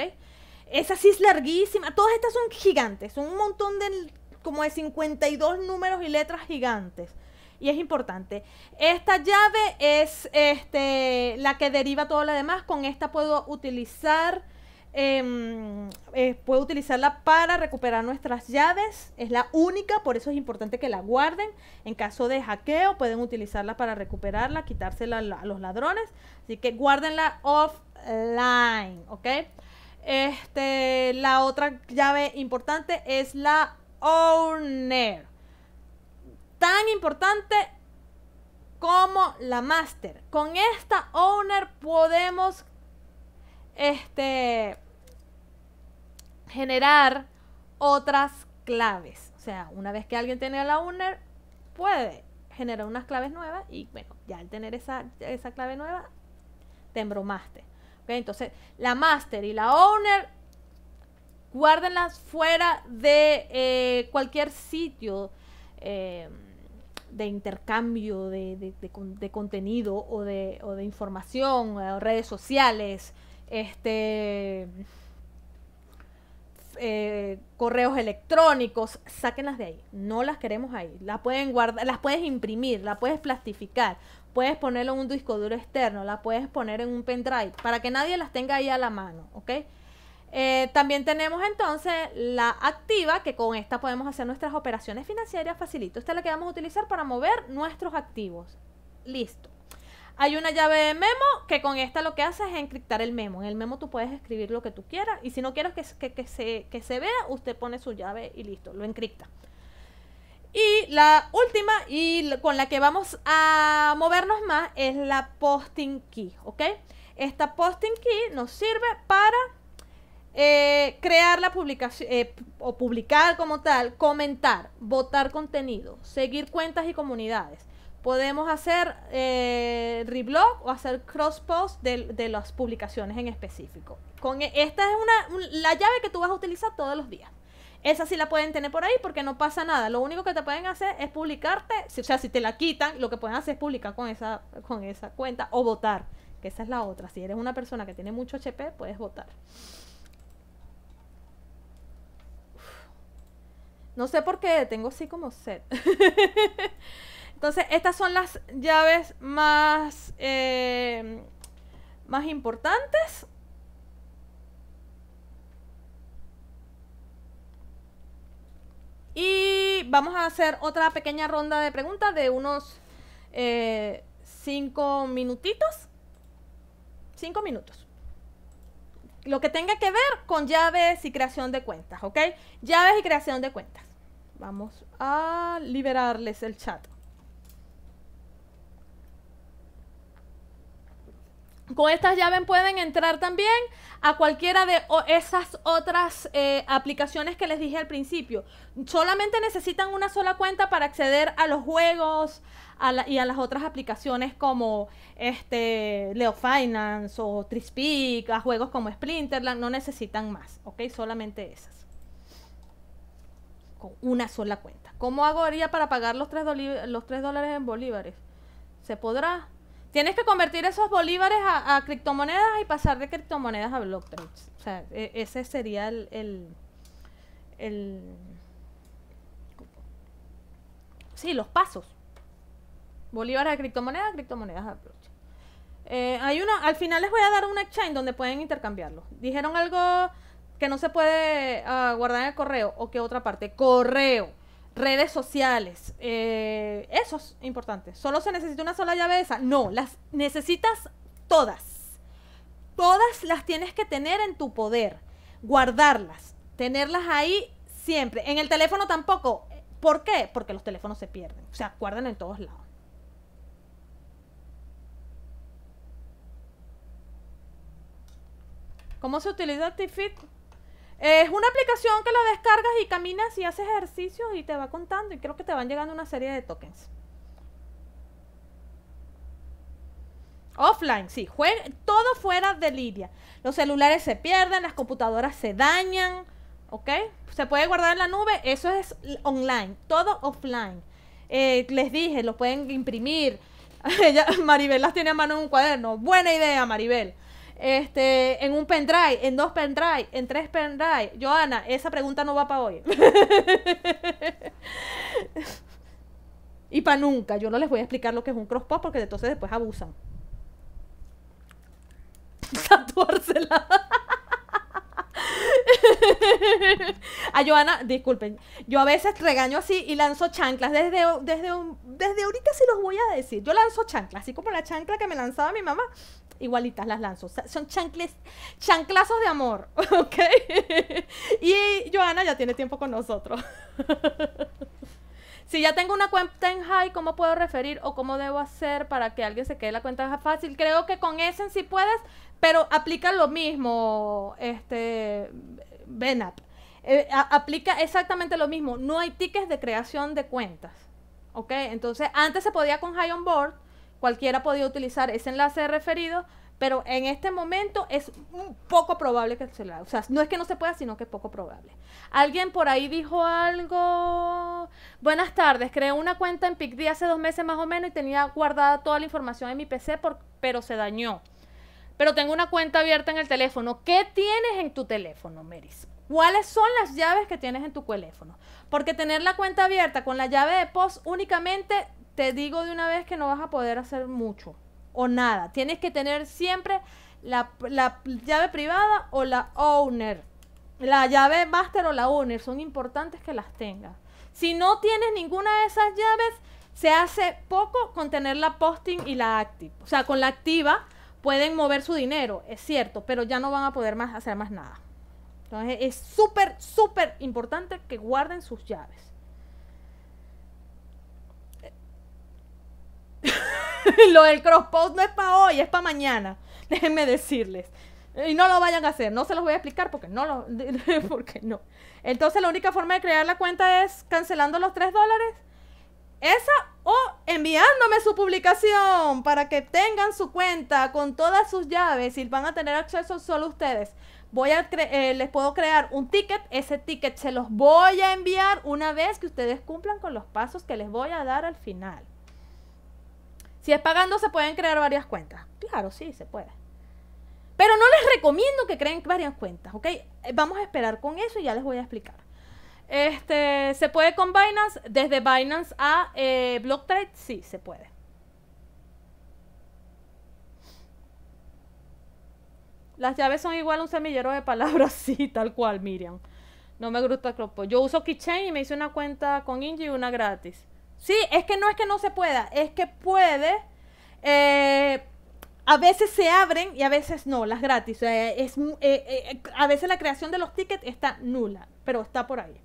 Esa sí es larguísima. Todas estas son gigantes, son un montón de como de 52 números y letras gigantes. Y es importante. Esta llave es este, la que deriva todo lo demás. Con esta puedo utilizar Em, eh, puedo utilizarla para recuperar nuestras llaves. Es la única, por eso es importante que la guarden. En caso de hackeo, pueden utilizarla para recuperarla, quitársela a los ladrones. Así que guárdenla offline, ¿ok? Este, la otra llave importante es la owner. Tan importante como la master. Con esta owner podemos este, generar otras claves. O sea, una vez que alguien tiene la owner, puede generar unas claves nuevas y bueno, ya al tener esa, esa clave nueva, te embromaste. Entonces, la master y la owner, guárdenlas fuera de eh, cualquier sitio eh, de intercambio de, contenido o, o de, información, eh, redes sociales, este eh, correos electrónicos, sáquenlas de ahí. No las queremos ahí. Las pueden guardar, las puedes imprimir, las puedes plastificar, puedes ponerlo en un disco duro externo, las puedes poner en un pendrive, para que nadie las tenga ahí a la mano, ¿ok? Eh, también tenemos entonces la activa, que con esta podemos hacer nuestras operaciones financieras facilito. Esta es la que vamos a utilizar para mover nuestros activos. Listo. Hay una llave de memo que con esta lo que hace es encriptar el memo. En el memo tú puedes escribir lo que tú quieras y si no quieres que, se, se vea, usted pone su llave y listo, lo encripta. Y la última y con la que vamos a movernos más es la posting key, ¿ok? Esta posting key nos sirve para eh, crear la publicación eh, o publicar como tal, comentar, votar contenido, seguir cuentas y comunidades, Podemos hacer eh, reblog o hacer cross-post de, las publicaciones en específico. Con, e, esta es la llave que tú vas a utilizar todos los días. Esa sí la pueden tener por ahí porque no pasa nada. Lo único que te pueden hacer es publicarte. o sea, si te la quitan, lo que pueden hacer es publicar con esa, con esa cuenta o votar. Que esa es la otra. Si eres una persona que tiene mucho HP, puedes votar. No sé por qué, tengo así como set. <laughs> Entonces, estas son las llaves más, eh, más importantes. Y vamos a hacer otra pequeña ronda de preguntas de unos 5 eh, minutitos. 5 minutos. Lo que tenga que ver con llaves y creación de cuentas, ¿ok? Llaves y creación de cuentas. Vamos a liberarles el chat. Con estas llaves pueden entrar también a cualquiera de esas otras eh, aplicaciones que les dije al principio. Solamente necesitan una sola cuenta para acceder a los juegos y a las otras aplicaciones como este Leo Finance o Trispeak, a juegos como Splinterland. No necesitan más, ¿ok? Solamente esas. Con una sola cuenta. ¿Cómo hago haría para pagar los los 3 dólares en bolívares? ¿Se podrá? Tienes que convertir esos bolívares a, criptomonedas y pasar de criptomonedas a blockchain. O sea, e, ese sería el, el, Sí, los pasos. Bolívares a criptomonedas, criptomonedas a blockchain. Eh, hay uno, al final les voy a dar un exchange donde pueden intercambiarlo. Dijeron algo que no se puede ah, guardar en el correo o que otra parte. Correo redes sociales. Eh, eso es importante. ¿Solo se necesita una sola llave esa? No, las necesitas todas. Todas las tienes que tener en tu poder. Guardarlas. Tenerlas ahí siempre. En el teléfono tampoco. ¿Por qué? Porque los teléfonos se pierden. O sea, guardan en todos lados. ¿Cómo se utiliza T-Fit? Es una aplicación que la descargas y caminas y haces ejercicios y te va contando. Y creo que te van llegando una serie de tokens. Offline, sí, todo fuera de Lidia. Los celulares se pierden, las computadoras se dañan, ¿ok? Se puede guardar en la nube, eso es online, todo offline. Eh, les dije, lo pueden imprimir. <laughs> Maribel las tiene a mano en un cuaderno. Buena idea, Maribel este, en un pendrive, en dos pendrive, en tres pendrive. Joana, esa pregunta no va para hoy. <laughs> y para nunca. Yo no les voy a explicar lo que es un cross pop porque entonces después abusan. Tatuársela. <laughs> <laughs> a Joana, disculpen, yo a veces regaño así y lanzo chanclas. Desde, desde, desde ahorita sí los voy a decir. Yo lanzo chanclas, así como la chancla que me lanzaba mi mamá, igualitas las lanzo. son chancles, chanclazos de amor, <laughs> ¿ok? y Joana ya tiene tiempo con nosotros. <laughs> Si ya tengo una cuenta en high, ¿cómo puedo referir o cómo debo hacer para que alguien se quede la cuenta fácil? Creo que con ese sí puedes, pero aplica lo mismo, este, Benap. Eh, aplica exactamente lo mismo. No hay tickets de creación de cuentas. ¿Ok? Entonces, antes se podía con High On Board, cualquiera podía utilizar ese enlace referido pero en este momento es poco probable que se la, o sea, no es que no se pueda, sino que es poco probable. Alguien por ahí dijo algo. Buenas tardes, creé una cuenta en PicD hace dos meses más o menos y tenía guardada toda la información en mi PC, pero se dañó. Pero tengo una cuenta abierta en el teléfono. ¿Qué tienes en tu teléfono, Meris? ¿Cuáles son las llaves que tienes en tu teléfono? Porque tener la cuenta abierta con la llave de post únicamente, te digo de una vez que no vas a poder hacer mucho o nada. Tienes que tener siempre la, la llave privada o la owner. La llave master o la owner. Son importantes que las tengas. Si no tienes ninguna de esas llaves, se hace poco con tener la posting y la active. O sea, con la activa pueden mover su dinero, es cierto, pero ya no van a poder más hacer más nada. Entonces es súper, súper importante que guarden sus llaves. <laughs> lo del cross post no es para hoy, es para mañana. <laughs> Déjenme decirles. Y no lo vayan a hacer, no se los voy a explicar porque no lo, <laughs> porque no. Entonces la única forma de crear la cuenta es cancelando los 3 dólares. Esa o enviándome su publicación para que tengan su cuenta con todas sus llaves y van a tener acceso solo ustedes. Voy a eh, les puedo crear un ticket, ese ticket se los voy a enviar una vez que ustedes cumplan con los pasos que les voy a dar al final. Si es pagando, se pueden crear varias cuentas. Claro, sí, se puede. Pero no les recomiendo que creen varias cuentas, ¿ok? Vamos a esperar con eso y ya les voy a explicar. Este, ¿Se puede con Binance? Desde Binance a eh, BlockTrade, sí, se puede. Las llaves son igual a un semillero de palabras, <laughs> sí, tal cual, Miriam. No me gusta Clopo. Yo uso Keychain y me hice una cuenta con Inji y una gratis. Sí, es que no es que no se pueda, es que puede. Eh, a veces se abren y a veces no, las gratis. es, eh, eh, a veces la creación de los tickets está nula, pero está por ahí.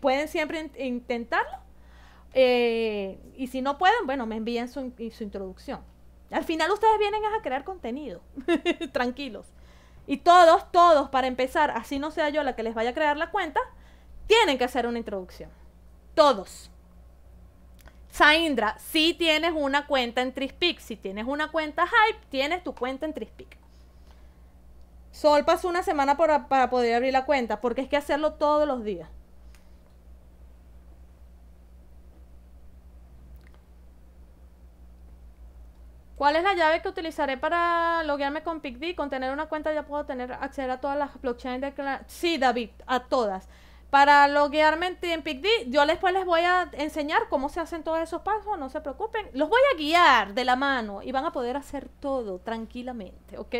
Pueden siempre intentarlo. y si no pueden, bueno, me envían su introducción. Al final ustedes vienen a crear contenido, <laughs> tranquilos. Y todos, todos, para empezar, así no sea yo la que les vaya a crear la cuenta, tienen que hacer una introducción. Todos. Saindra, si tienes una cuenta en Trispic, si tienes una cuenta Hype, tienes tu cuenta en Trispic. Sol pasó una semana para, poder abrir la cuenta, porque es que hacerlo todos los días. ¿Cuál es la llave que utilizaré para loguearme con PicD? Con tener una cuenta ya puedo tener acceder a todas las blockchains de... Sí, David, a todas. Para loguearme en PICD, yo después les voy a enseñar cómo se hacen todos esos pasos, no se preocupen. Los voy a guiar de la mano y van a poder hacer todo tranquilamente, ¿ok?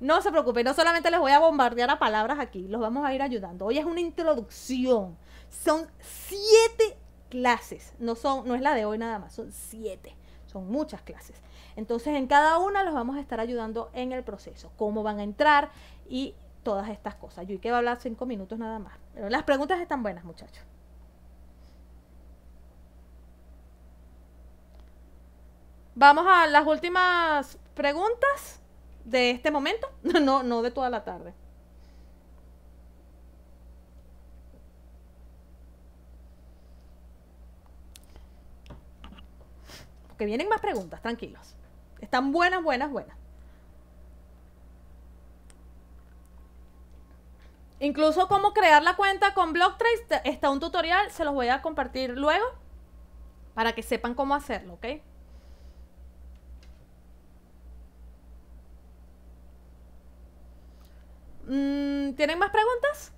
No se preocupen, no solamente les voy a bombardear a palabras aquí, los vamos a ir ayudando. Hoy es una introducción. Son siete clases, no, son, no es la de hoy nada más, son siete, son muchas clases. Entonces en cada una los vamos a estar ayudando en el proceso, cómo van a entrar y todas estas cosas. Yo que va a hablar cinco minutos nada más. Pero las preguntas están buenas, muchachos. Vamos a las últimas preguntas de este momento, <laughs> no, no de toda la tarde. Porque vienen más preguntas, tranquilos. Están buenas, buenas, buenas. Incluso cómo crear la cuenta con Blocktrace, está un tutorial, se los voy a compartir luego para que sepan cómo hacerlo, ¿ok? Mm, ¿Tienen más preguntas?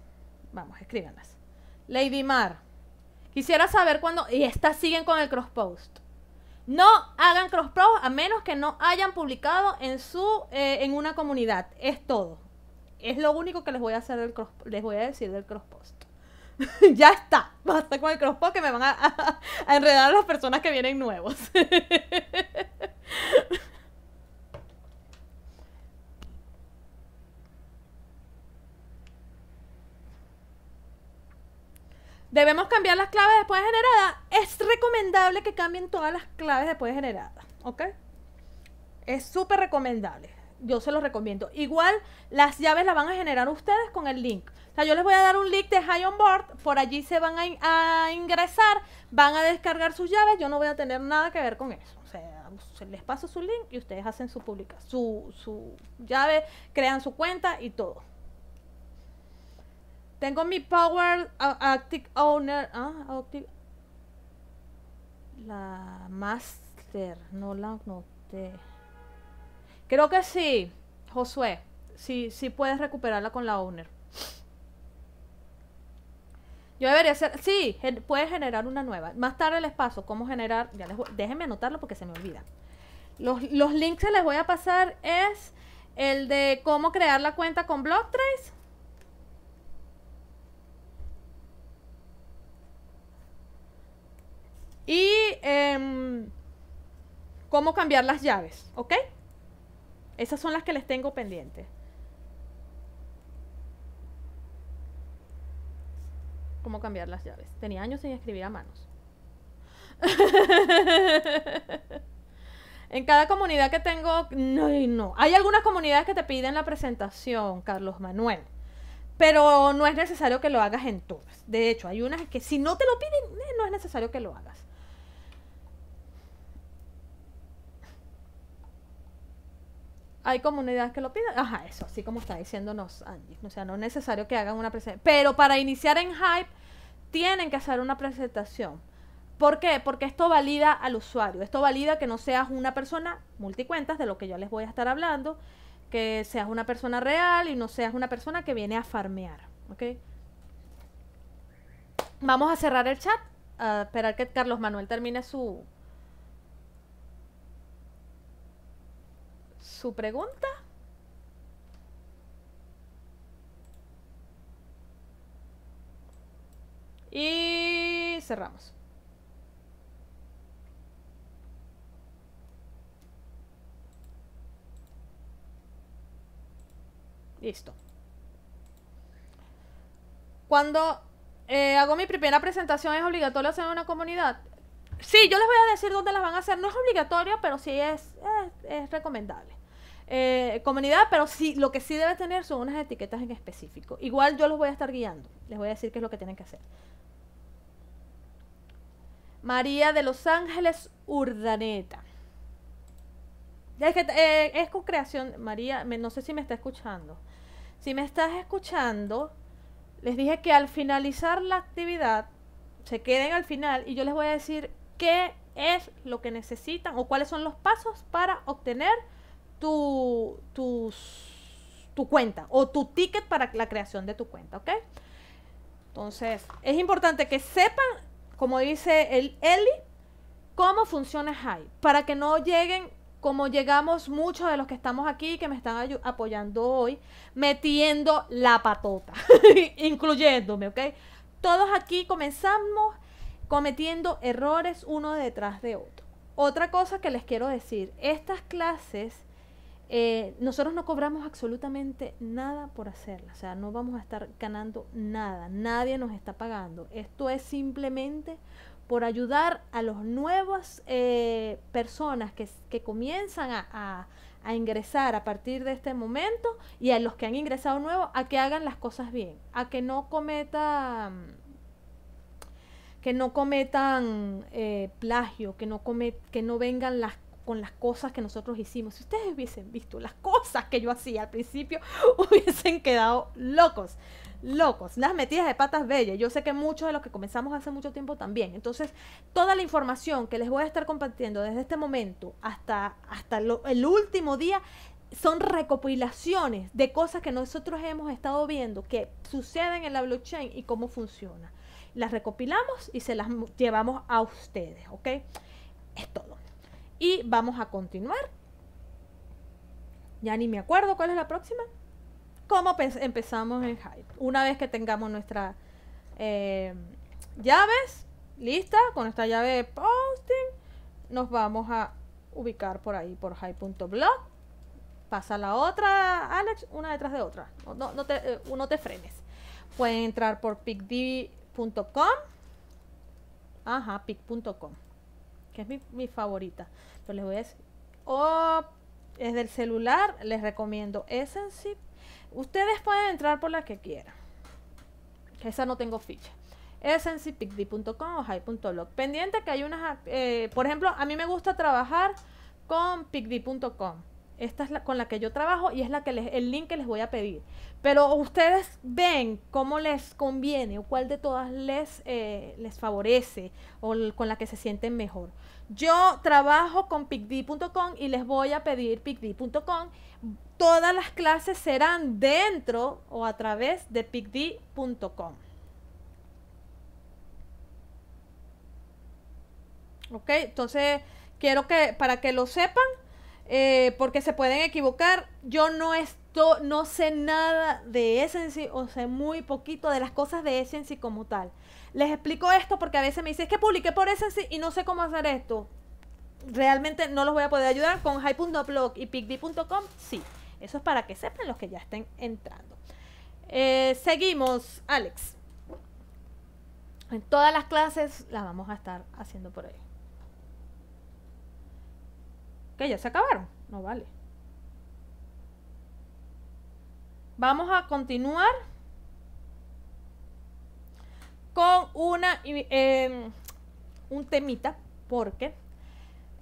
Vamos, escríbanlas. Lady Mar, quisiera saber cuándo... Y estas siguen con el cross post. No hagan cross post a menos que no hayan publicado en, su, eh, en una comunidad. Es todo, es lo único que les voy a hacer del cross, les voy a decir del cross post. <laughs> ya está. Basta con el cross post que me van a, <laughs> enredar a las personas que vienen nuevos. <laughs> ¿Debemos cambiar las claves después de generada? Es recomendable que cambien todas las claves después de generada, ¿ok? Es súper recomendable yo se los recomiendo. Igual las llaves las van a generar ustedes con el link. O sea, yo les voy a dar un link de High on Board, por allí se van a, ingresar, van a descargar sus llaves, yo no voy a tener nada que ver con eso. O sea, les paso su link y ustedes hacen su pública su, su llave, crean su cuenta y todo. Tengo mi Power Active Owner, ah, active. la Master, no la noté. Creo que sí, Josué. Sí, puedes recuperarla con la owner. Yo debería hacer. Sí, puedes generar una nueva. Más tarde les paso cómo generar. déjenme anotarlo porque se me olvida. Los, links que les voy a pasar es el de cómo crear la cuenta con BlockTrace. Y em, cómo cambiar las llaves, ¿ok? Esas son las que les tengo pendientes. ¿Cómo cambiar las llaves? Tenía años sin escribir a manos. <laughs> en cada comunidad que tengo, no, no. Hay algunas comunidades que te piden la presentación, Carlos Manuel. Pero no es necesario que lo hagas en todas. De hecho, hay unas que si no te lo piden, eh, no es necesario que lo hagas. Hay comunidades que lo piden. Ajá, eso, así como está diciéndonos Angie. O sea, no es necesario que hagan una presentación. Pero para iniciar en Hype, tienen que hacer una presentación. ¿Por qué? Porque esto valida al usuario. Esto valida que no seas una persona multicuentas, de lo que yo les voy a estar hablando, que seas una persona real y no seas una persona que viene a farmear. ¿Ok? Vamos a cerrar el chat, a esperar que Carlos Manuel termine su, su pregunta. Y cerramos. Listo. Cuando eh, hago mi primera presentación, ¿es obligatorio hacer una comunidad? Sí, yo les voy a decir dónde las van a hacer. No es obligatorio, pero sí es recomendable. Eh, comunidad, pero sí, lo que sí debe tener son unas etiquetas en específico. Igual yo los voy a estar guiando, les voy a decir qué es lo que tienen que hacer. María de Los Ángeles Urdaneta. Es que eh, es con creación, María, no sé si me está escuchando. Si me estás escuchando, les dije que al finalizar la actividad, se queden al final y yo les voy a decir qué es lo que necesitan o cuáles son los pasos para obtener tu, tu, tu cuenta o tu ticket para la creación de tu cuenta, ¿ok? Entonces, es importante que sepan, como dice el Eli, cómo funciona Hype, para que no lleguen como llegamos muchos de los que estamos aquí, que me están apoyando hoy, metiendo la patota, <laughs> incluyéndome, ¿ok? Todos aquí comenzamos cometiendo errores uno detrás de otro. Otra cosa que les quiero decir, estas clases eh, nosotros no cobramos absolutamente nada por hacerla, o sea, no vamos a estar ganando nada, nadie nos está pagando. Esto es simplemente por ayudar a las nuevas eh, personas que, comienzan a, ingresar a partir de este momento y a los que han ingresado nuevos a que hagan las cosas bien, a que no cometan que no cometan eh, plagio, que no, que no vengan las con las cosas que nosotros hicimos. Si ustedes hubiesen visto las cosas que yo hacía al principio, <laughs> hubiesen quedado locos, locos. Las metidas de patas bellas. Yo sé que muchos de los que comenzamos hace mucho tiempo también. Entonces, toda la información que les voy a estar compartiendo desde este momento hasta, hasta el último día son recopilaciones de cosas que nosotros hemos estado viendo que suceden en la blockchain y cómo funciona. Las recopilamos y se las llevamos a ustedes, ¿ok? Es todo. Y vamos a continuar. Ya ni me acuerdo cuál es la próxima. ¿Cómo empezamos en Hype? Una vez que tengamos nuestras eh, llaves lista, con esta llave de posting, nos vamos a ubicar por ahí, por Hype.blog. Pasa la otra, Alex, una detrás de otra. No, te, eh, no te frenes. Pueden entrar por picdivi.com. Ajá, pic.com que es mi, favorita. Entonces les voy a decir, o oh, es del celular les recomiendo Essence. Ustedes pueden entrar por la que quieran. Esa no tengo ficha Essencypickd.com o high.log Pendiente que hay unas, eh, por ejemplo, a mí me gusta trabajar con picdi.com esta es la con la que yo trabajo y es la que el link que les voy a pedir. Pero ustedes ven cómo les conviene o cuál de todas les, eh, les favorece o con la que se sienten mejor. Yo trabajo con picd.com y les voy a pedir picd.com. Todas las clases serán dentro o a través de picd.com. ¿Ok? Entonces, quiero que, para que lo sepan, eh, porque se pueden equivocar. Yo no esto, no sé nada de Essence o sé muy poquito de las cosas de Essence como tal. Les explico esto porque a veces me dicen, es que publiqué por Essence y no sé cómo hacer esto. Realmente no los voy a poder ayudar con hi.blog y picdi.com, sí. Eso es para que sepan los que ya estén entrando. Eh, seguimos, Alex. En todas las clases las vamos a estar haciendo por ahí. ¿Ya se acabaron? No vale. Vamos a continuar con una, eh, un temita, porque,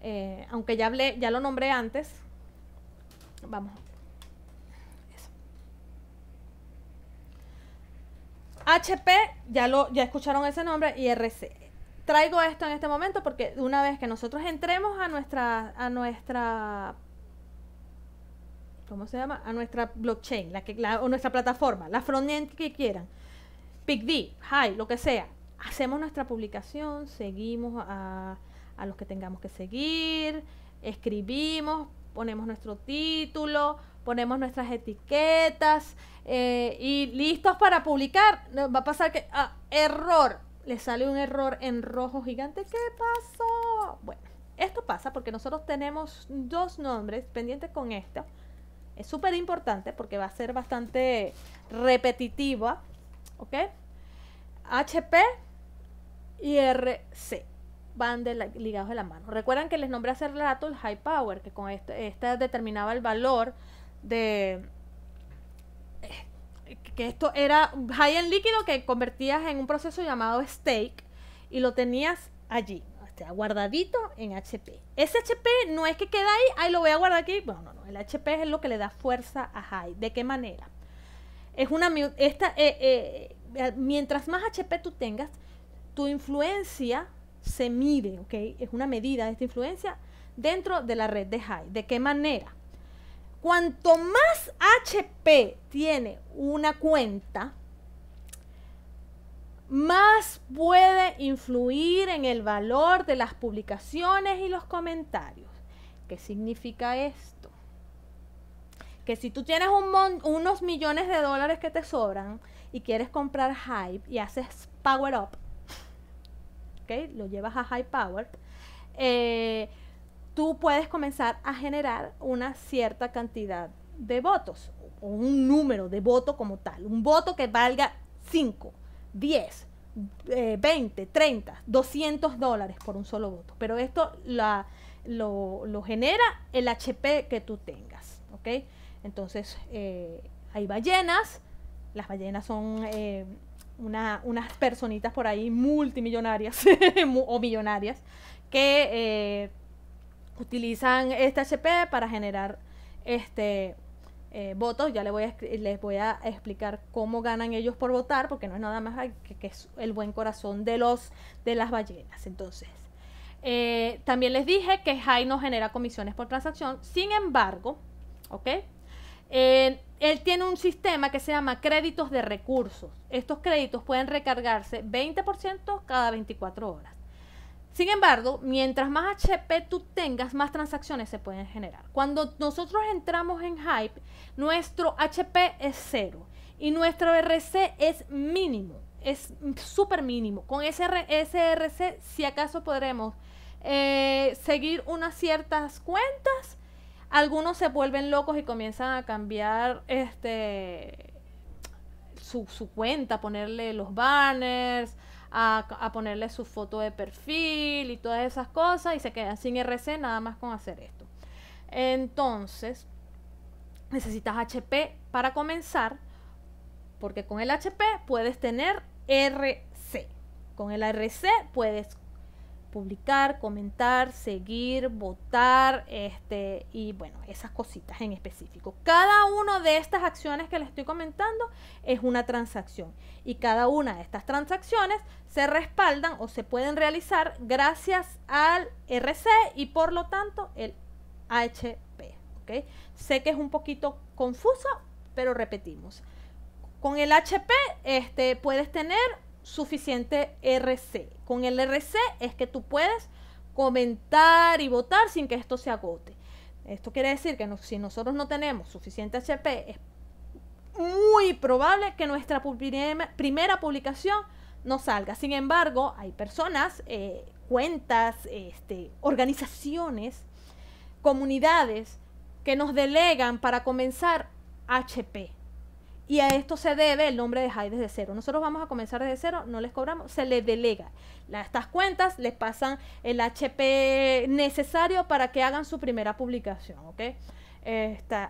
eh, aunque ya hablé, ya lo nombré antes, vamos. HP, ya lo, ya escucharon ese nombre, y RC traigo esto en este momento porque una vez que nosotros entremos a nuestra, a nuestra ¿cómo se llama? A nuestra blockchain, o nuestra plataforma, la frontend que quieran, PicD, Hi, lo que sea, hacemos nuestra publicación, seguimos a, los que tengamos que seguir, escribimos, ponemos nuestro título, ponemos nuestras etiquetas eh, y listos para publicar. Va a pasar que, ah, error, le sale un error en rojo gigante. ¿Qué pasó? Bueno, esto pasa porque nosotros tenemos dos nombres pendientes con esto. Es súper importante porque va a ser bastante repetitiva. ¿Ok? HP y RC van de ligados de la mano. Recuerdan que les nombré hace rato el high power, que con este, este determinaba el valor de, que esto era high en líquido que convertías en un proceso llamado stake y lo tenías allí, guardadito en HP. Ese HP no es que queda ahí, ahí lo voy a guardar aquí. Bueno, no, no, el HP es lo que le da fuerza a high. ¿De qué manera? Es una. Eh, eh, eh, mientras más HP tú tengas, tu influencia se mide, ¿ok? Es una medida de esta influencia dentro de la red de high. ¿De qué manera? Cuanto más HP tiene una cuenta, más puede influir en el valor de las publicaciones y los comentarios. ¿Qué significa esto? Que si tú tienes unos millones de dólares que te sobran y quieres comprar Hype y haces Power Up, ¿okay? lo llevas a High Power, eh, tú puedes comenzar a generar una cierta cantidad de votos, o un número de voto como tal, un voto que valga 5, 10, 20, 30, 200 dólares por un solo voto. Pero esto lo, genera el HP que tú tengas, ¿ok? Entonces, eh, hay ballenas, las ballenas son... Eh, unas personitas por ahí multimillonarias <laughs> o millonarias que eh, utilizan este HP para generar este eh, votos. Ya les voy, a, les voy a explicar cómo ganan ellos por votar, porque no es nada más que, el buen corazón de, los, de las ballenas. Entonces, eh, también les dije que Jai no genera comisiones por transacción. Sin embargo, ¿ok? Eh, él tiene un sistema que se llama créditos de recursos. Estos créditos pueden recargarse 20% cada 24 horas. Sin embargo, mientras más HP tú tengas, más transacciones se pueden generar. Cuando nosotros entramos en Hype, nuestro HP es cero y nuestro RC es mínimo, es súper mínimo. Con ese, RC, si acaso podremos eh, seguir unas ciertas cuentas, algunos se vuelven locos y comienzan a cambiar este su, su cuenta, ponerle los banners a, ponerle su foto de perfil y todas esas cosas y se quedan sin RC nada más con hacer esto. Entonces, necesitas HP para comenzar, porque con el HP puedes tener RC. Con el RC puedes publicar, comentar, seguir, votar, este, y bueno, esas cositas en específico. Cada una de estas acciones que les estoy comentando es una transacción y cada una de estas transacciones se respaldan o se pueden realizar gracias al RC y por lo tanto el HP, ¿okay? Sé que es un poquito confuso, pero repetimos. Con el HP este, puedes tener suficiente RC. Con el RC es que tú puedes comentar y votar sin que esto se agote. Esto quiere decir que si nosotros no tenemos suficiente HP, es muy probable que nuestra primera publicación no salga. Sin embargo, hay personas, eh, cuentas, este, organizaciones, comunidades que nos delegan para comenzar HP. Y a esto se debe el nombre de Jai desde cero. Nosotros vamos a comenzar desde cero, no les cobramos, se les delega. las estas cuentas les pasan el HP necesario para que hagan su primera publicación,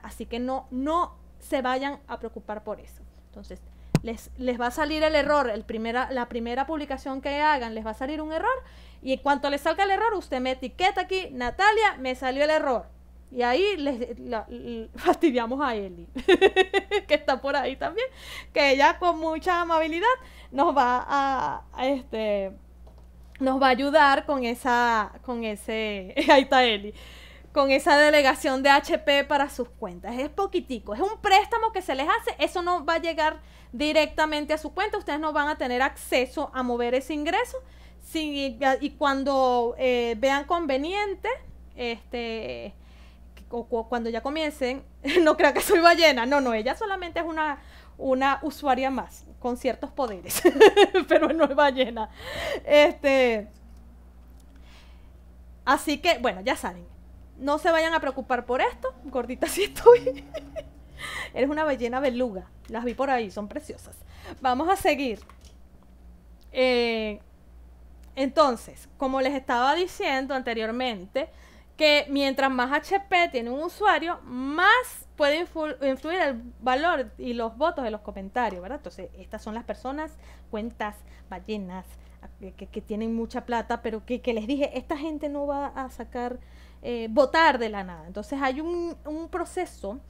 así que no, no se vayan a preocupar por eso. Entonces, les, les va a salir el error, el la primera publicación que hagan, les va a salir un error. Y en cuanto les salga el error, usted me etiqueta aquí, Natalia, me salió el error y ahí les, fastidiamos a Eli, <laughs> que está por ahí también, que ella con mucha amabilidad nos va a, este, nos va a ayudar con esa, con ese, <laughs> ahí está Eli, con esa delegación de HP para sus cuentas. Es poquitico, es un préstamo que se les hace, eso no va a llegar directamente a su cuenta, ustedes no van a tener acceso a mover ese ingreso. y cuando eh, vean conveniente, este cuando ya comiencen, <laughs> no crea que soy ballena, no, no, ella solamente es una, una usuaria más, con ciertos poderes, <laughs> pero no es ballena. Este, así que, bueno, ya saben, no se vayan a preocupar por esto, gordita sí estoy. <laughs> Eres una ballena beluga, las vi por ahí, son preciosas. Vamos a seguir. Eh, entonces, como les estaba diciendo anteriormente, que mientras más HP tiene un usuario, más puede influir el valor y los votos de los comentarios, ¿verdad? Entonces, estas son las personas, cuentas, ballenas, eh, que, tienen mucha plata, pero que, les dije, esta gente no va a sacar, eh, votar de la nada. Entonces, hay un, proceso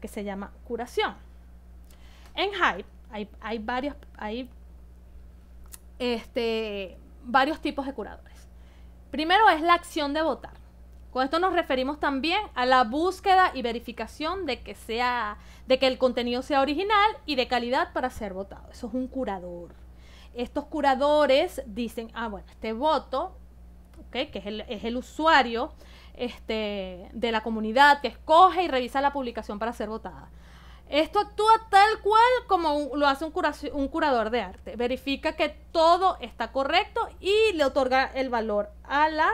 que se llama curación. En Hype hay, hay varios, hay este, varios tipos de curadores. Primero es la acción de votar con esto nos referimos también a la búsqueda y verificación de que, sea, de que el contenido sea original y de calidad para ser votado. Eso es un curador. Estos curadores dicen, ah, bueno, este voto, que es el, usuario este, de la comunidad que escoge y revisa la publicación para ser votada. Esto actúa tal cual como lo hace un, curador de arte. Verifica que todo está correcto y le otorga el valor a la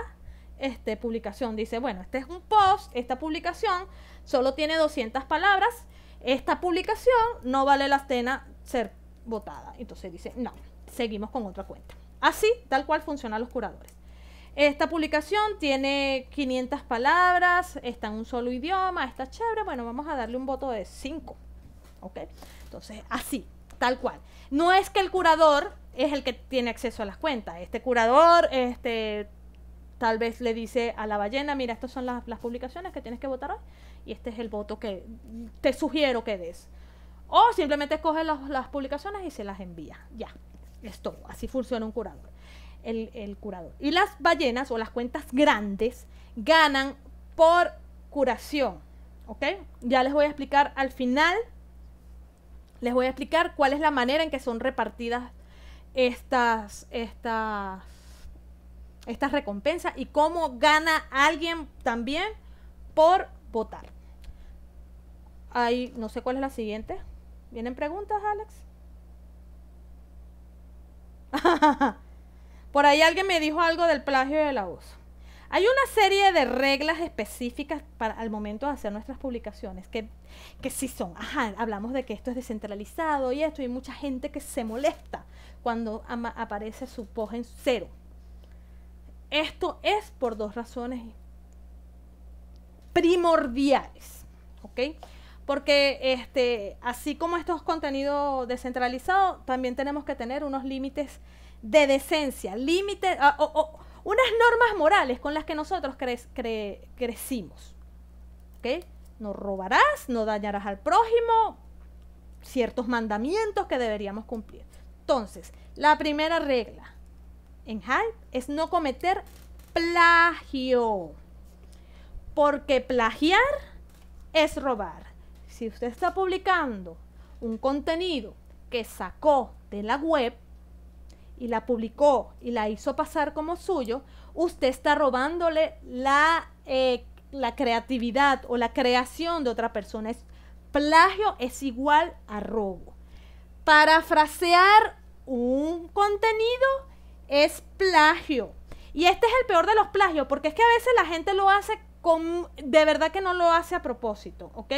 esta publicación. Dice, bueno, este es un post, esta publicación solo tiene 200 palabras, esta publicación no vale la pena ser votada. Entonces dice, no, seguimos con otra cuenta. Así, tal cual funcionan los curadores. Esta publicación tiene 500 palabras, está en un solo idioma, está chévere, bueno, vamos a darle un voto de 5. ¿Ok? Entonces, así, tal cual. No es que el curador es el que tiene acceso a las cuentas. Este curador, este Tal vez le dice a la ballena, mira, estas son las, publicaciones que tienes que votar hoy y este es el voto que te sugiero que des. O simplemente escoge las, publicaciones y se las envía. Ya, esto, Así funciona un curador. El, curador. Y las ballenas o las cuentas grandes ganan por curación. ¿Ok? Ya les voy a explicar al final. Les voy a explicar cuál es la manera en que son repartidas estas, estas estas recompensas y cómo gana alguien también por votar. Ahí, no sé cuál es la siguiente. ¿Vienen preguntas, Alex? <laughs> por ahí alguien me dijo algo del plagio y del abuso. Hay una serie de reglas específicas para al momento de hacer nuestras publicaciones, que, que sí son, ajá, hablamos de que esto es descentralizado y esto, y mucha gente que se molesta cuando aparece su post en cero. Esto es por dos razones primordiales, ¿ok? Porque este, así como estos contenidos descentralizados, también tenemos que tener unos límites de decencia, límites, ah, o, unas normas morales con las que nosotros crecimos, ¿ok? No robarás, no dañarás al prójimo, ciertos mandamientos que deberíamos cumplir. Entonces, la primera regla, en Hype es no cometer plagio. Porque plagiar es robar. Si usted está publicando un contenido que sacó de la web y la publicó y la hizo pasar como suyo, usted está robándole la, eh, la creatividad o la creación de otra persona. Es, plagio es igual a robo. Parafrasear un contenido es plagio. Y este es el peor de los plagios, porque es que a veces la gente lo hace con, de verdad que no lo hace a propósito, ¿ok?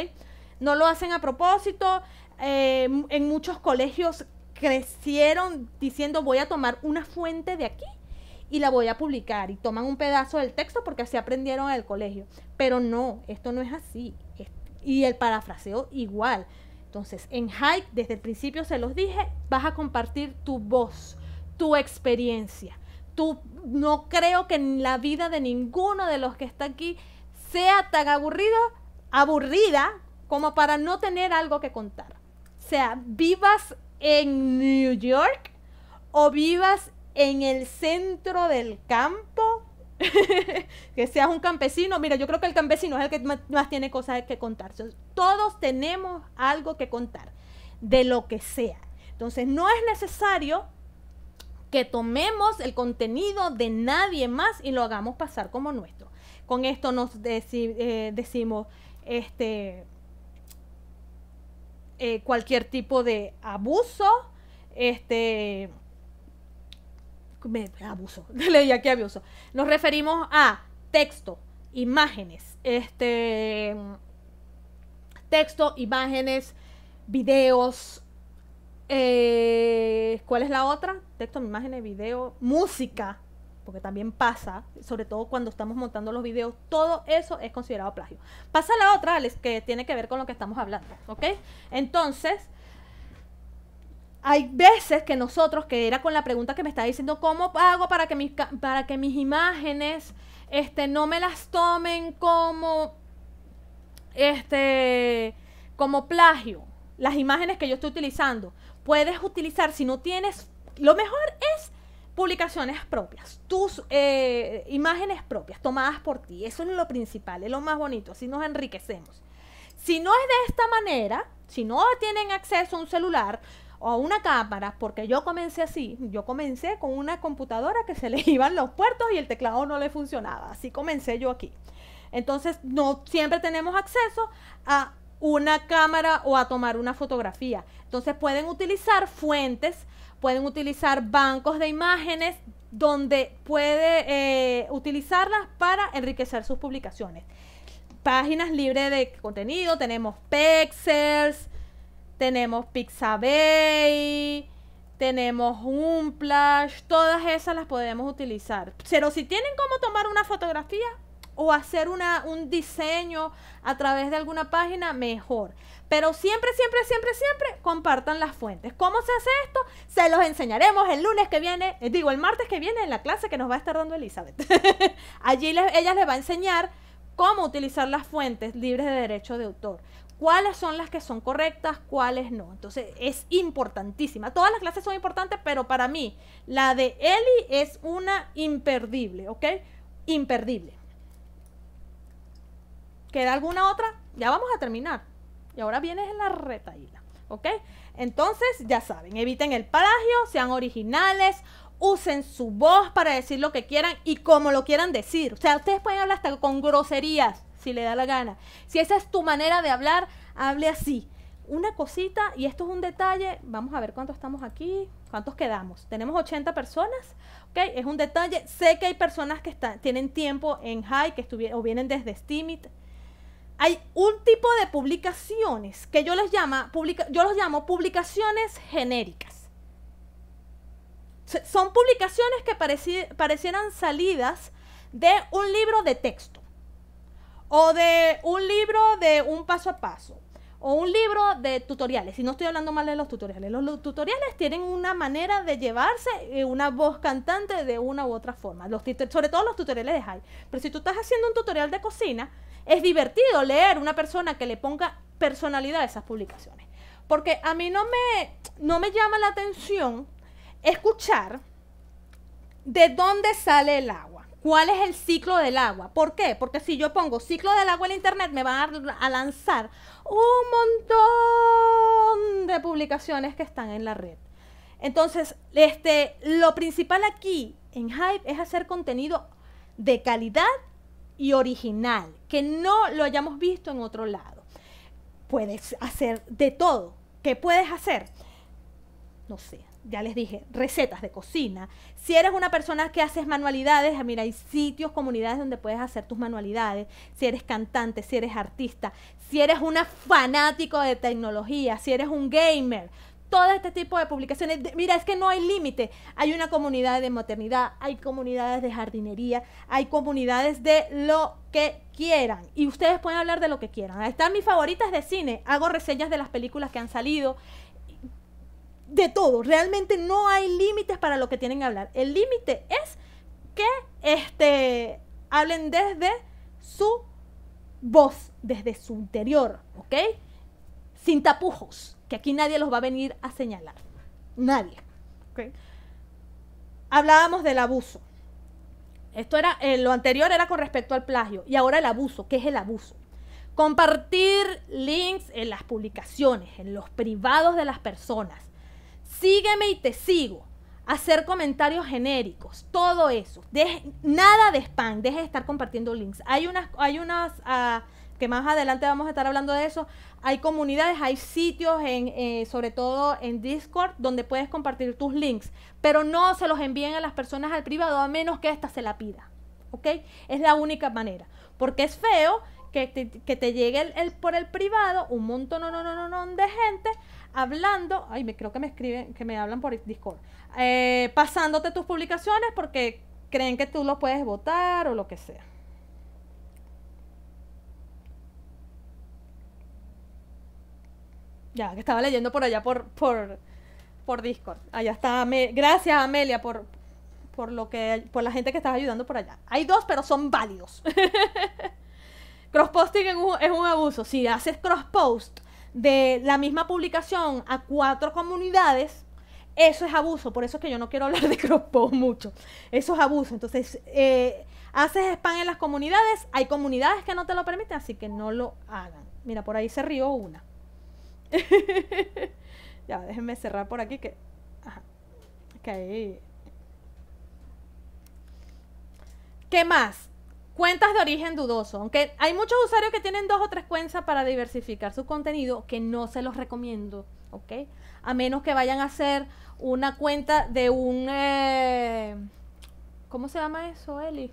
No lo hacen a propósito. Eh, en muchos colegios crecieron diciendo voy a tomar una fuente de aquí y la voy a publicar y toman un pedazo del texto porque así aprendieron en el colegio. Pero no, esto no es así. Y el parafraseo igual. Entonces, en Hype desde el principio se los dije, vas a compartir tu voz tu experiencia. Tú, no creo que en la vida de ninguno de los que está aquí sea tan aburrido, aburrida, como para no tener algo que contar. O sea, vivas en New York o vivas en el centro del campo, <laughs> que seas un campesino. Mira, yo creo que el campesino es el que más, tiene cosas que contar. todos tenemos algo que contar, de lo que sea. Entonces, no es necesario que tomemos el contenido de nadie más y lo hagamos pasar como nuestro. Con esto nos eh, decimos este, eh, cualquier tipo de abuso, este, abuso, <laughs> leí aquí abuso. Nos referimos a texto, imágenes, este, texto, imágenes, videos, eh, ¿Cuál es la otra? Texto, imágenes, video, música, porque también pasa, sobre todo cuando estamos montando los videos, todo eso es considerado plagio. Pasa la otra, que tiene que ver con lo que estamos hablando, ¿ok? Entonces, hay veces que nosotros, que era con la pregunta que me estaba diciendo, ¿cómo hago para que mis, para que mis imágenes este, no me las tomen como, este, como plagio? Las imágenes que yo estoy utilizando puedes utilizar, si no tienes, lo mejor es publicaciones propias, tus eh, imágenes propias, tomadas por ti. Eso es lo principal, es lo más bonito, así nos enriquecemos. Si no es de esta manera, si no tienen acceso a un celular o a una cámara, porque yo comencé así, yo comencé con una computadora que se <laughs> le iban los puertos y el teclado no le funcionaba, así comencé yo aquí. Entonces, no siempre tenemos acceso a una cámara o a tomar una fotografía. Entonces pueden utilizar fuentes, pueden utilizar bancos de imágenes donde puede eh, utilizarlas para enriquecer sus publicaciones. Páginas libres de contenido, tenemos Pexels, tenemos Pixabay, tenemos Unplash, todas esas las podemos utilizar. Pero si tienen cómo tomar una fotografía, o hacer un diseño a través de alguna página, mejor. Pero siempre, siempre, siempre, siempre compartan las fuentes. ¿Cómo se hace esto? Se los enseñaremos el lunes que viene, eh, digo, el martes que viene en la clase que nos va a estar dando Elizabeth. <laughs> Allí ella les va a enseñar cómo utilizar las fuentes libres de derecho de autor. Cuáles son las que son correctas, cuáles no. Entonces es importantísima. Todas las clases son importantes, pero para mí la de Eli es una imperdible, ¿ok? Imperdible. ¿Queda alguna otra? Ya vamos a terminar. Y ahora viene la retaíla. ¿Ok? Entonces, ya saben, eviten el plagio, sean originales, usen su voz para decir lo que quieran y como lo quieran decir. O sea, ustedes pueden hablar hasta con groserías si le da la gana. Si esa es tu manera de hablar, hable así. Una cosita, y esto es un detalle, vamos a ver cuántos estamos aquí, cuántos quedamos. Tenemos 80 personas, ok, es un detalle. Sé que hay personas que están, tienen tiempo en high, que estuvieron o vienen desde Steamit, hay un tipo de publicaciones que yo, les llama, yo los llamo publicaciones genéricas. Son publicaciones que parecieran salidas de un libro de texto o de un libro de un paso a paso o un libro de tutoriales. Y no estoy hablando mal de los tutoriales. Los, tutoriales tienen una manera de llevarse eh, una voz cantante de una u otra forma. Los sobre todo los tutoriales de high. Pero si tú estás haciendo un tutorial de cocina, es divertido leer una persona que le ponga personalidad a esas publicaciones. Porque a mí no me, no me llama la atención escuchar de dónde sale el agua cuál es el ciclo del agua. ¿Por qué? Porque si yo pongo ciclo del agua en internet, me van a, lanzar un montón de publicaciones que están en la red. Entonces, este, lo principal aquí en Hype es hacer contenido de calidad y original, que no lo hayamos visto en otro lado. Puedes hacer de todo. ¿Qué puedes hacer? No sé, ya les dije, recetas de cocina. Si eres una persona que haces manualidades, ah, mira, hay sitios, comunidades donde puedes hacer tus manualidades. Si eres cantante, si eres artista, si eres un fanático de tecnología, si eres un gamer, todo este tipo de publicaciones. Mira, es que no hay límite. Hay una comunidad de maternidad, hay comunidades de jardinería, hay comunidades de lo que quieran. Y ustedes pueden hablar de lo que quieran. están mis favoritas de cine. Hago reseñas de las películas que han salido de todo. Realmente no hay límites para lo que tienen que hablar. El límite es que este, hablen desde su voz, desde su interior, ¿ok? Sin tapujos, que aquí nadie los va a venir a señalar. Nadie. ¿okay? Hablábamos del abuso. Esto era, en eh, lo anterior era con respecto al plagio. Y ahora el abuso. ¿Qué es el abuso? Compartir links en las publicaciones, en los privados de las personas sígueme y te sigo, hacer comentarios genéricos, todo eso. nada de spam, deje de estar compartiendo links. Hay unas, hay unas ah, que más adelante vamos a estar hablando de eso. Hay comunidades, hay sitios, en, eh, sobre todo en Discord, donde puedes compartir tus links, pero no se los envíen a las personas al privado a menos que ésta se la pida. ¿Ok? Es la única manera. Porque es feo que te, llegue el, por el privado un montón, no, no, no, no, de gente hablando, ay, me creo que me escriben, que me hablan por Discord, eh, pasándote tus publicaciones porque creen que tú lo puedes votar o lo que sea. Ya, que estaba leyendo por allá por, por, por Discord. Allá está Gracias, Amelia, por, por lo que por la gente que estás ayudando por allá. Hay dos, pero son válidos. <laughs> crossposting es es un abuso. Si haces crosspost de la misma publicación a cuatro comunidades, eso es abuso. Por eso es que yo no quiero <laughs> hablar de post mucho. Eso es abuso. Entonces, eh, haces spam en las comunidades. Hay comunidades que no te lo permiten, así que no lo hagan. Mira, por ahí se rió una. <laughs> ya, déjenme cerrar por aquí que... Ajá. ¿Qué más? Cuentas de origen dudoso. Aunque hay muchos usuarios que tienen dos o tres cuentas para diversificar su contenido, que no se los recomiendo, ¿ok? A menos que vayan a hacer una cuenta de un... Eh, ¿Cómo se llama eso, Eli?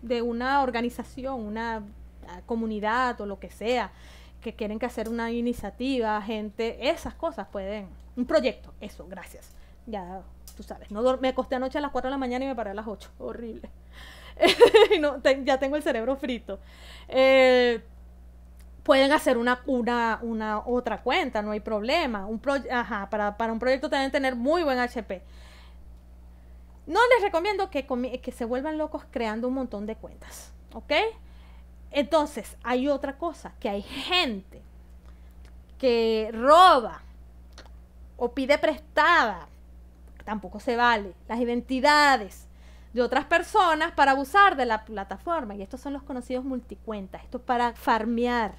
De una organización, una ah, comunidad o lo que sea, que quieren que hacer una iniciativa, gente, esas cosas pueden. Un proyecto, eso, gracias. Ya, tú sabes, no me costé anoche a las 4 de la mañana y me paré a las 8, <laughs> horrible. <laughs> ya tengo el cerebro frito. Eh, pueden hacer una, una, otra cuenta, no hay problema. Un para, un proyecto deben tener muy buen HP. No les recomiendo que, que se vuelvan locos creando un montón de cuentas, ¿ok? Entonces, hay otra cosa, que hay gente que roba o pide prestada, tampoco se vale, las identidades, de otras personas para abusar de la plataforma. Y estos son los conocidos multicuentas. Esto es para farmear.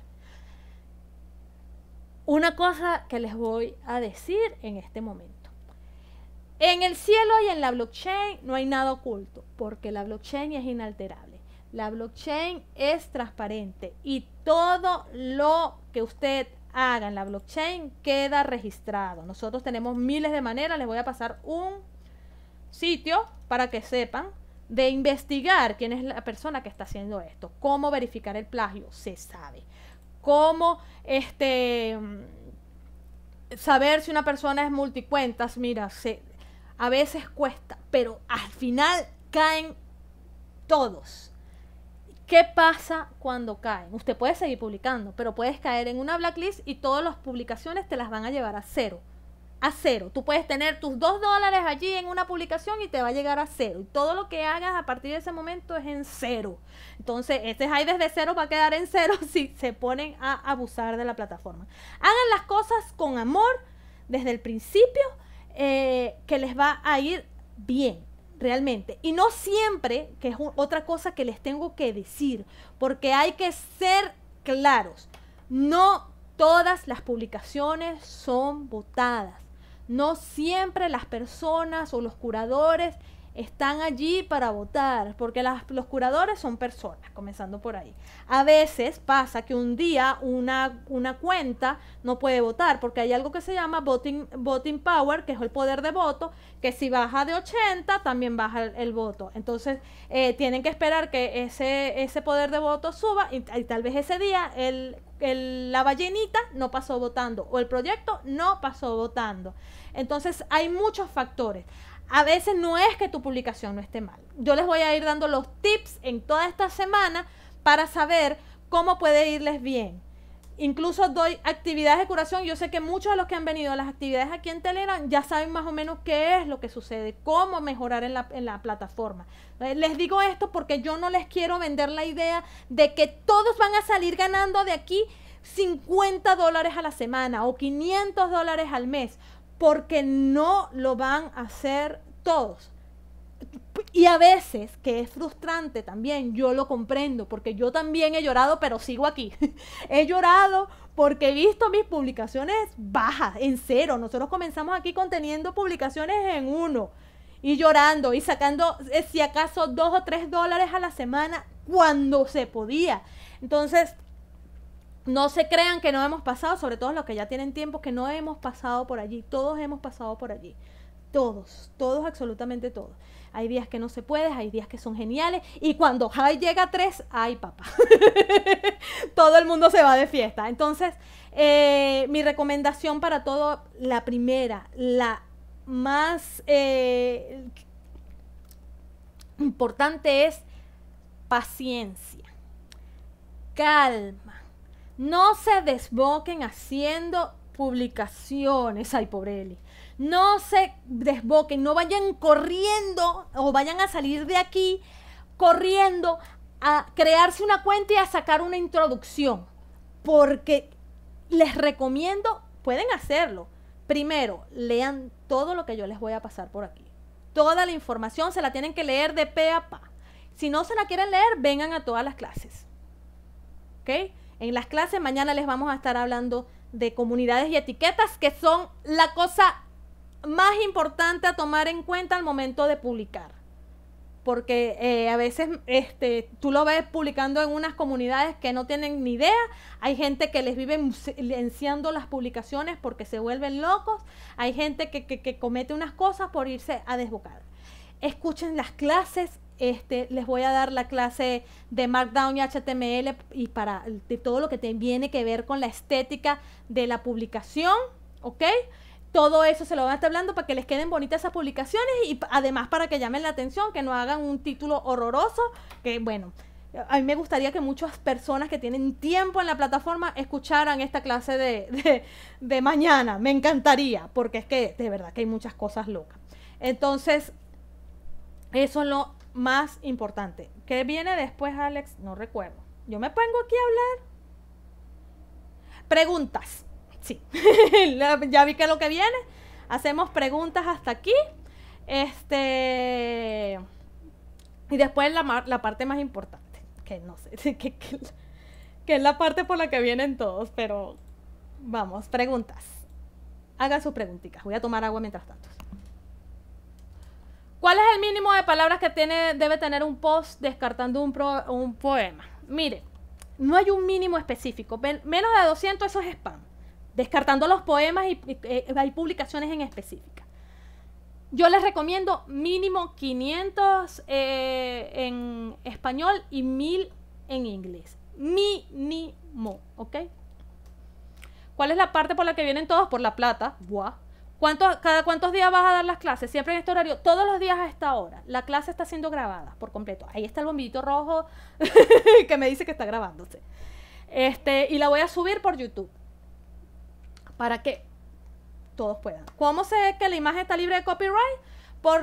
Una cosa que les voy a decir en este momento. En el cielo y en la blockchain no hay nada oculto, porque la blockchain es inalterable. La blockchain es transparente y todo lo que usted haga en la blockchain queda registrado. Nosotros tenemos miles de maneras, les voy a pasar un sitio para que sepan, de investigar quién es la persona que está haciendo esto, cómo verificar el plagio, se sabe. Cómo este mm, saber si una persona es multicuentas, mira, se, a veces cuesta, pero al final caen todos. ¿Qué pasa cuando caen? Usted puede seguir publicando, pero puedes caer en una blacklist y todas las publicaciones te las van a llevar a cero a cero. Tú puedes tener tus dos dólares allí en una publicación y te va a llegar a cero. Y todo lo que hagas a partir de ese momento es en cero. Entonces, este high desde cero va a quedar en cero <laughs> si se ponen a abusar de la plataforma. Hagan las cosas con amor desde el principio, eh, que les va a ir bien realmente. Y no siempre, que es otra cosa que les tengo que decir, porque hay que ser claros. No todas las publicaciones son votadas. No siempre las personas o los curadores están allí para votar, porque las, los curadores son personas, comenzando por ahí. A veces pasa que un día una, cuenta no puede votar, porque hay algo que se llama voting, voting power, que es el poder de voto, que si baja de 80 también baja el, voto. Entonces eh, tienen que esperar que ese, ese poder de voto suba y, tal vez ese día el la ballenita no pasó votando o el proyecto no pasó votando. Entonces hay muchos factores a veces no es que tu publicación no esté mal. Yo les voy a ir dando los tips en toda esta semana para saber cómo puede irles bien. Incluso doy actividades de curación. Yo sé que muchos de los que han venido a las actividades aquí en Telegram ya saben más o menos qué es lo que sucede, cómo mejorar en la, en la plataforma. Eh, les digo esto porque yo no les quiero vender la idea de que todos van a salir ganando de aquí 50 dólares a la semana o 500 dólares al mes porque no lo van a hacer todos. Y a veces, que es frustrante también, yo lo comprendo, porque yo también he llorado, pero sigo aquí. <laughs> he llorado porque he visto mis publicaciones bajas, en cero. Nosotros comenzamos aquí conteniendo publicaciones en uno y llorando y sacando, eh, si acaso, dos o tres dólares a la semana cuando se podía. Entonces, no se crean que no hemos pasado, sobre todo los que ya tienen tiempo, que no hemos pasado por allí. Todos hemos pasado por allí. Todos, todos, absolutamente todos. Hay días que no se puede, hay días que son geniales. Y cuando hay llega a tres, ¡ay, papá! <laughs> todo el mundo se va de fiesta. Entonces, eh, mi recomendación para todo, la primera, la más eh, importante es paciencia, calma no se desboquen haciendo publicaciones. Ay, pobre Eli. No se desboquen, no vayan corriendo o vayan a salir de aquí corriendo a crearse una cuenta y a sacar una introducción. Porque les recomiendo, pueden hacerlo. Primero, lean todo lo que yo les voy a pasar por aquí. Toda la información se la tienen que leer de pe a pa. Si no se la quieren leer, vengan a todas las clases. ¿Ok? En las clases mañana les vamos a estar hablando de comunidades y etiquetas que son la cosa más importante a tomar en cuenta al momento de publicar. Porque eh, a veces este, tú lo ves publicando en unas comunidades que no tienen ni idea. Hay gente que les vive silenciando las publicaciones porque se vuelven locos. Hay gente que, que comete unas cosas por irse a desbocar. Escuchen las clases, este, les voy a dar la clase de Markdown y HTML y para todo lo que tiene que ver con la estética de la publicación, ¿ok? Todo eso se lo van a estar hablando para que les queden bonitas esas publicaciones y además para que llamen la atención, que no hagan un título horroroso, que bueno, a mí me gustaría que muchas personas que tienen tiempo en la plataforma escucharan esta clase de, de mañana, me encantaría, porque es que de verdad que hay muchas cosas locas. Entonces, eso es lo más importante. ¿Qué viene después, Alex? No recuerdo. Yo me pongo aquí a hablar. Preguntas. Sí. <laughs> ya vi que lo que viene. Hacemos preguntas hasta aquí. Este. Y después la, la parte más importante. Que no sé. <laughs> Que, es la parte por la que vienen todos. Pero vamos, preguntas. Hagan sus preguntitas. Voy a tomar agua mientras tanto. ¿Cuál es el mínimo de palabras que tiene, debe tener un post descartando un, poema? Mire, no hay un mínimo específico. menos de 200, eso es spam. Descartando los poemas y, eh, hay publicaciones en específica. Yo les recomiendo mínimo 500 eh, en español y 1000 en inglés. Mínimo, ¿ok? ¿Cuál es la parte por la que vienen todos? Por la plata. Buah. ¿Cuántos, ¿Cada cuántos días vas a dar las clases? Siempre en este horario, todos los días a esta hora. La clase está siendo grabada por completo. Ahí está el bombillito rojo <laughs> que me dice que está grabándose. Este, y la voy a subir por YouTube. Para que todos puedan. ¿Cómo sé que la imagen está libre de copyright?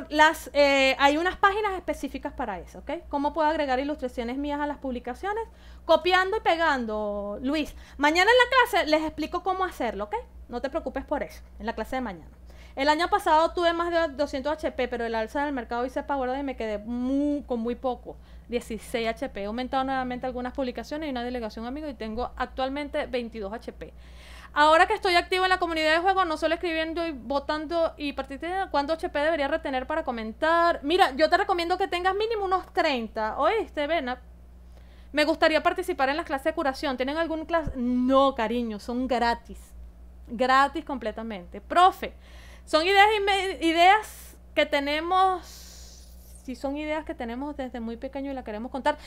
las, eh, hay unas páginas específicas para eso, ¿ok? ¿Cómo puedo agregar ilustraciones mías a las publicaciones? Copiando y pegando, Luis. Mañana en la clase les explico cómo hacerlo, ¿ok? No te preocupes por eso, en la clase de mañana. El año pasado tuve más de 200 HP, pero el alza del mercado hice Power y me quedé con muy poco, 16 HP. He aumentado nuevamente algunas publicaciones y una delegación, amigo, y tengo actualmente 22 HP. Ahora que estoy activo en la comunidad de juego, no solo escribiendo y votando y participando, ¿cuánto HP debería retener para comentar? Mira, yo te recomiendo que tengas mínimo unos 30, ¿oíste, Vena? Me gustaría participar en las clases de curación. ¿Tienen algún clase? No, cariño, son gratis. Gratis completamente. Profe, son ideas, ideas que tenemos si son ideas que tenemos desde muy pequeño y la queremos contar,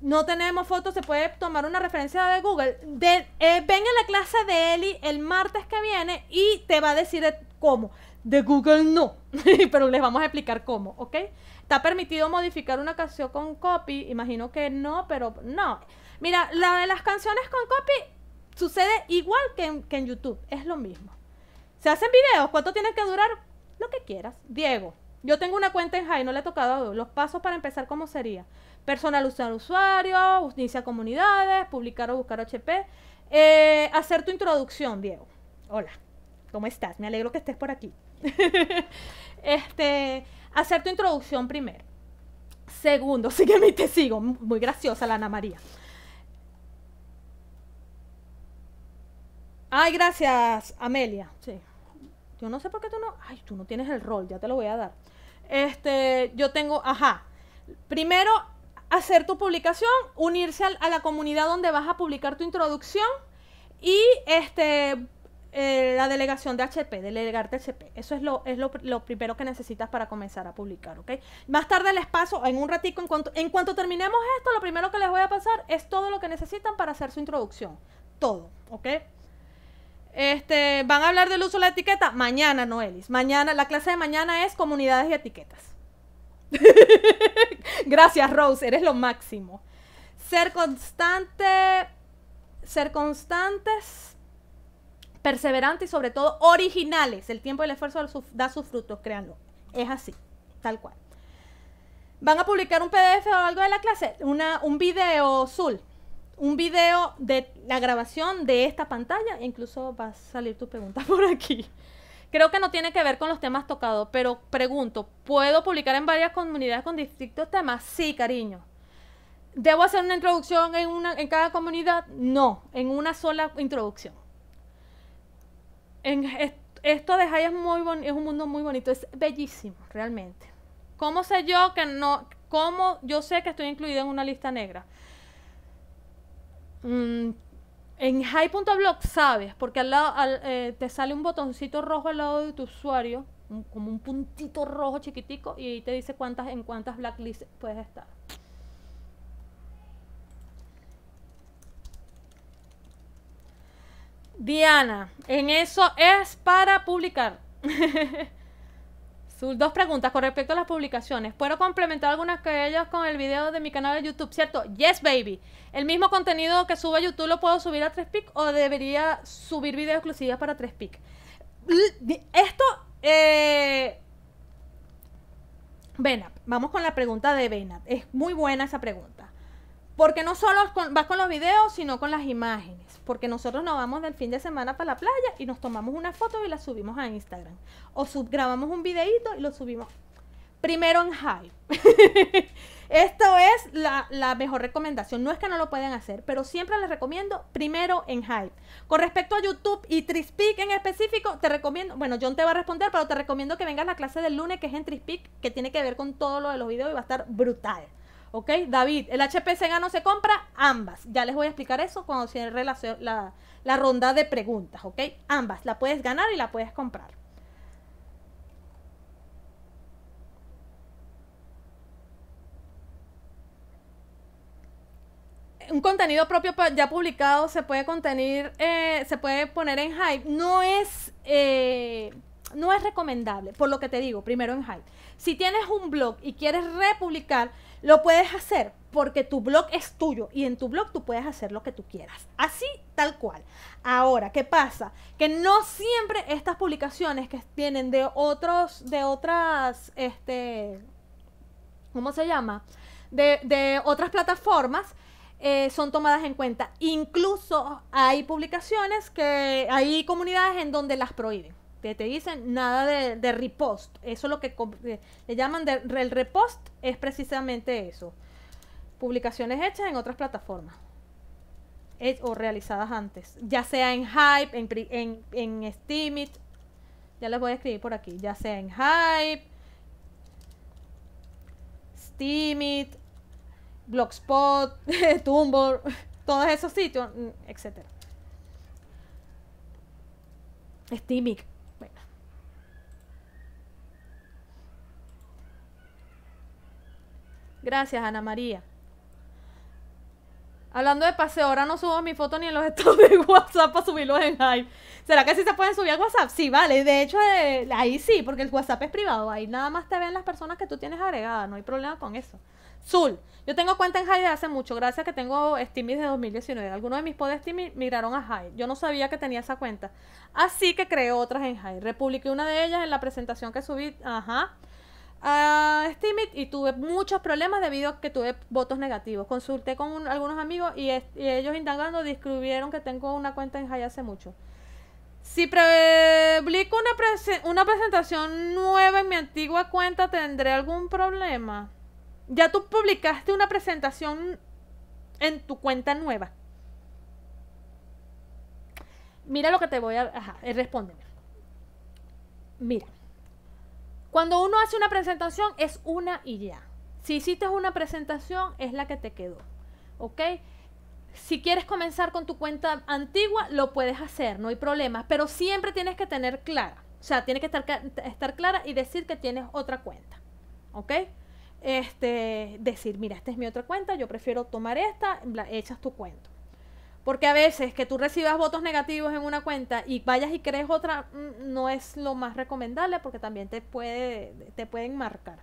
no tenemos fotos, se puede tomar una referencia de Google. Eh, ven a la clase de Eli el martes que viene y te va a decir cómo. De Google no, <laughs> pero les vamos a explicar cómo, ¿ok? ha permitido modificar una canción con copy, imagino que no, pero no. Mira, la de las canciones con copy sucede igual que en, que en YouTube, es lo mismo. Se hacen videos, ¿cuánto tienen que durar? Lo que quieras. Diego, yo tengo una cuenta en Jai, no le he tocado los pasos para empezar cómo sería. Personalizar usuario, iniciar comunidades, publicar o buscar HP, eh, hacer tu introducción, Diego. Hola, ¿cómo estás? Me alegro que estés por aquí. <laughs> este, hacer tu introducción primero. Segundo, sígueme <laughs> y te sigo. Muy graciosa la Ana María. Ay, gracias, Amelia. Sí. Yo no sé por qué tú no. Ay, tú no tienes el rol, ya te lo voy a dar. Este, yo tengo, ajá. Primero, hacer tu publicación, unirse a, la comunidad donde vas a publicar tu introducción y este eh, la delegación de HP, delegarte HP. Eso es, lo, es lo, primero que necesitas para comenzar a publicar, ¿ok? Más tarde les paso, en un ratito, en cuanto, en cuanto terminemos esto, lo primero que les voy a pasar es todo lo que necesitan para hacer su introducción. Todo, ¿ok? Este, van a hablar del uso de la etiqueta mañana, Noelis. Mañana, la clase de mañana es comunidades y etiquetas. <laughs> Gracias, Rose, eres lo máximo. Ser constante, ser constantes, perseverantes y sobre todo originales. El tiempo y el esfuerzo da sus frutos, créanlo. Es así, tal cual. Van a publicar un PDF o algo de la clase, un video azul un video de la grabación de esta pantalla. Incluso va a salir tu pregunta <laughs> por aquí. Creo que no tiene que ver con los temas tocados, pero pregunto, ¿puedo publicar en varias comunidades con distintos temas? Sí, cariño. ¿Debo hacer una introducción en, una, en cada comunidad? No, en una sola introducción. En esto de Jai es, es un mundo muy bonito, es bellísimo, realmente. ¿Cómo sé yo que no, cómo yo sé que estoy incluida en una lista negra? Mm, en high.blog sabes, porque al lado eh, te sale un botoncito rojo al lado de tu usuario, como un puntito rojo chiquitico, y ahí te dice cuántas en cuántas blacklists puedes estar. Diana, en eso es para publicar. <laughs> Dos preguntas con respecto a las publicaciones. ¿Puedo complementar algunas de ellas con el video de mi canal de YouTube? ¿Cierto? Yes, baby. ¿El mismo contenido que subo a YouTube lo puedo subir a 3PIC o debería subir videos exclusivos para 3PIC? Esto... Eh... vamos con la pregunta de Benap. Es muy buena esa pregunta. Porque no solo vas con los videos, sino con las imágenes porque nosotros nos vamos del fin de semana para la playa y nos tomamos una foto y la subimos a Instagram. O subgrabamos un videito y lo subimos primero en Hype. <laughs> Esto es la, mejor recomendación. No es que no lo puedan hacer, pero siempre les recomiendo primero en Hype. Con respecto a YouTube y Trispeak en específico, te recomiendo, bueno, John te va a responder, pero te recomiendo que vengas a la clase del lunes, que es en Trispeak, que tiene que ver con todo lo de los videos y va a estar brutal. ¿Ok? David, el HP gana no se compra, ambas. Ya les voy a explicar eso cuando cierre la, la, ronda de preguntas, ¿ok? Ambas, la puedes ganar y la puedes comprar. un contenido propio ya publicado se puede contener, eh, se puede poner en hype. No es, eh, no es recomendable, por lo que te digo, primero en hype. Si tienes un blog y quieres republicar, lo puedes hacer porque tu blog es tuyo y en tu blog tú puedes hacer lo que tú quieras. Así, tal cual. Ahora, ¿qué pasa? Que no siempre estas publicaciones que tienen de otros, de otras, este, ¿cómo se llama? De, otras plataformas. Eh, son tomadas en cuenta. Incluso hay publicaciones que hay comunidades en donde las prohíben que te dicen nada de, repost. Eso es lo que eh, le llaman de, el repost, es precisamente eso. Publicaciones hechas en otras plataformas o realizadas antes, ya sea en Hype, en, en, Steam ya les voy a escribir por aquí, ya sea en Hype, Steam Blogspot, <laughs> Tumblr, todos esos sitios, mm, etcétera. Steamic. Gracias, Ana María. Hablando de paseo, ahora no subo mi foto ni en los <laughs> estados de WhatsApp para subirlos en Hype. ¿Será que sí se pueden subir a WhatsApp? Sí, vale. De hecho, eh, ahí sí, porque el WhatsApp es privado. Ahí nada más te ven las personas que tú tienes agregadas. No hay problema con eso. Zul, yo tengo cuenta en Hype de hace mucho. Gracias que tengo Steam de 2019. Algunos de mis podes de migraron a Hype. Yo no sabía que tenía esa cuenta. Así que creé otras en Hype. Republiqué una de ellas en la presentación que subí. Ajá a Steamit y tuve muchos problemas debido a que tuve votos negativos. Consulté con algunos amigos y, ellos indagando descubrieron que tengo una cuenta en Haya hace mucho. Si publico una, una presentación nueva en mi antigua cuenta, ¿tendré algún problema? Ya tú publicaste una presentación en tu cuenta nueva. Mira lo que te voy a... Ajá, eh, respóndeme. Mira. Cuando uno hace una presentación es una y ya. Si hiciste una presentación es la que te quedó. ¿Ok? Si quieres comenzar con tu cuenta antigua, lo puedes hacer, no hay problema. Pero siempre tienes que tener clara. O sea, tienes que estar, estar clara y decir que tienes otra cuenta. ¿Ok? Este, decir, mira, esta es mi otra cuenta, yo prefiero tomar esta, echas tu cuenta. Porque a veces que tú recibas votos negativos en una cuenta y vayas y crees otra, mm, no es lo más recomendable porque también te, puede, te pueden marcar.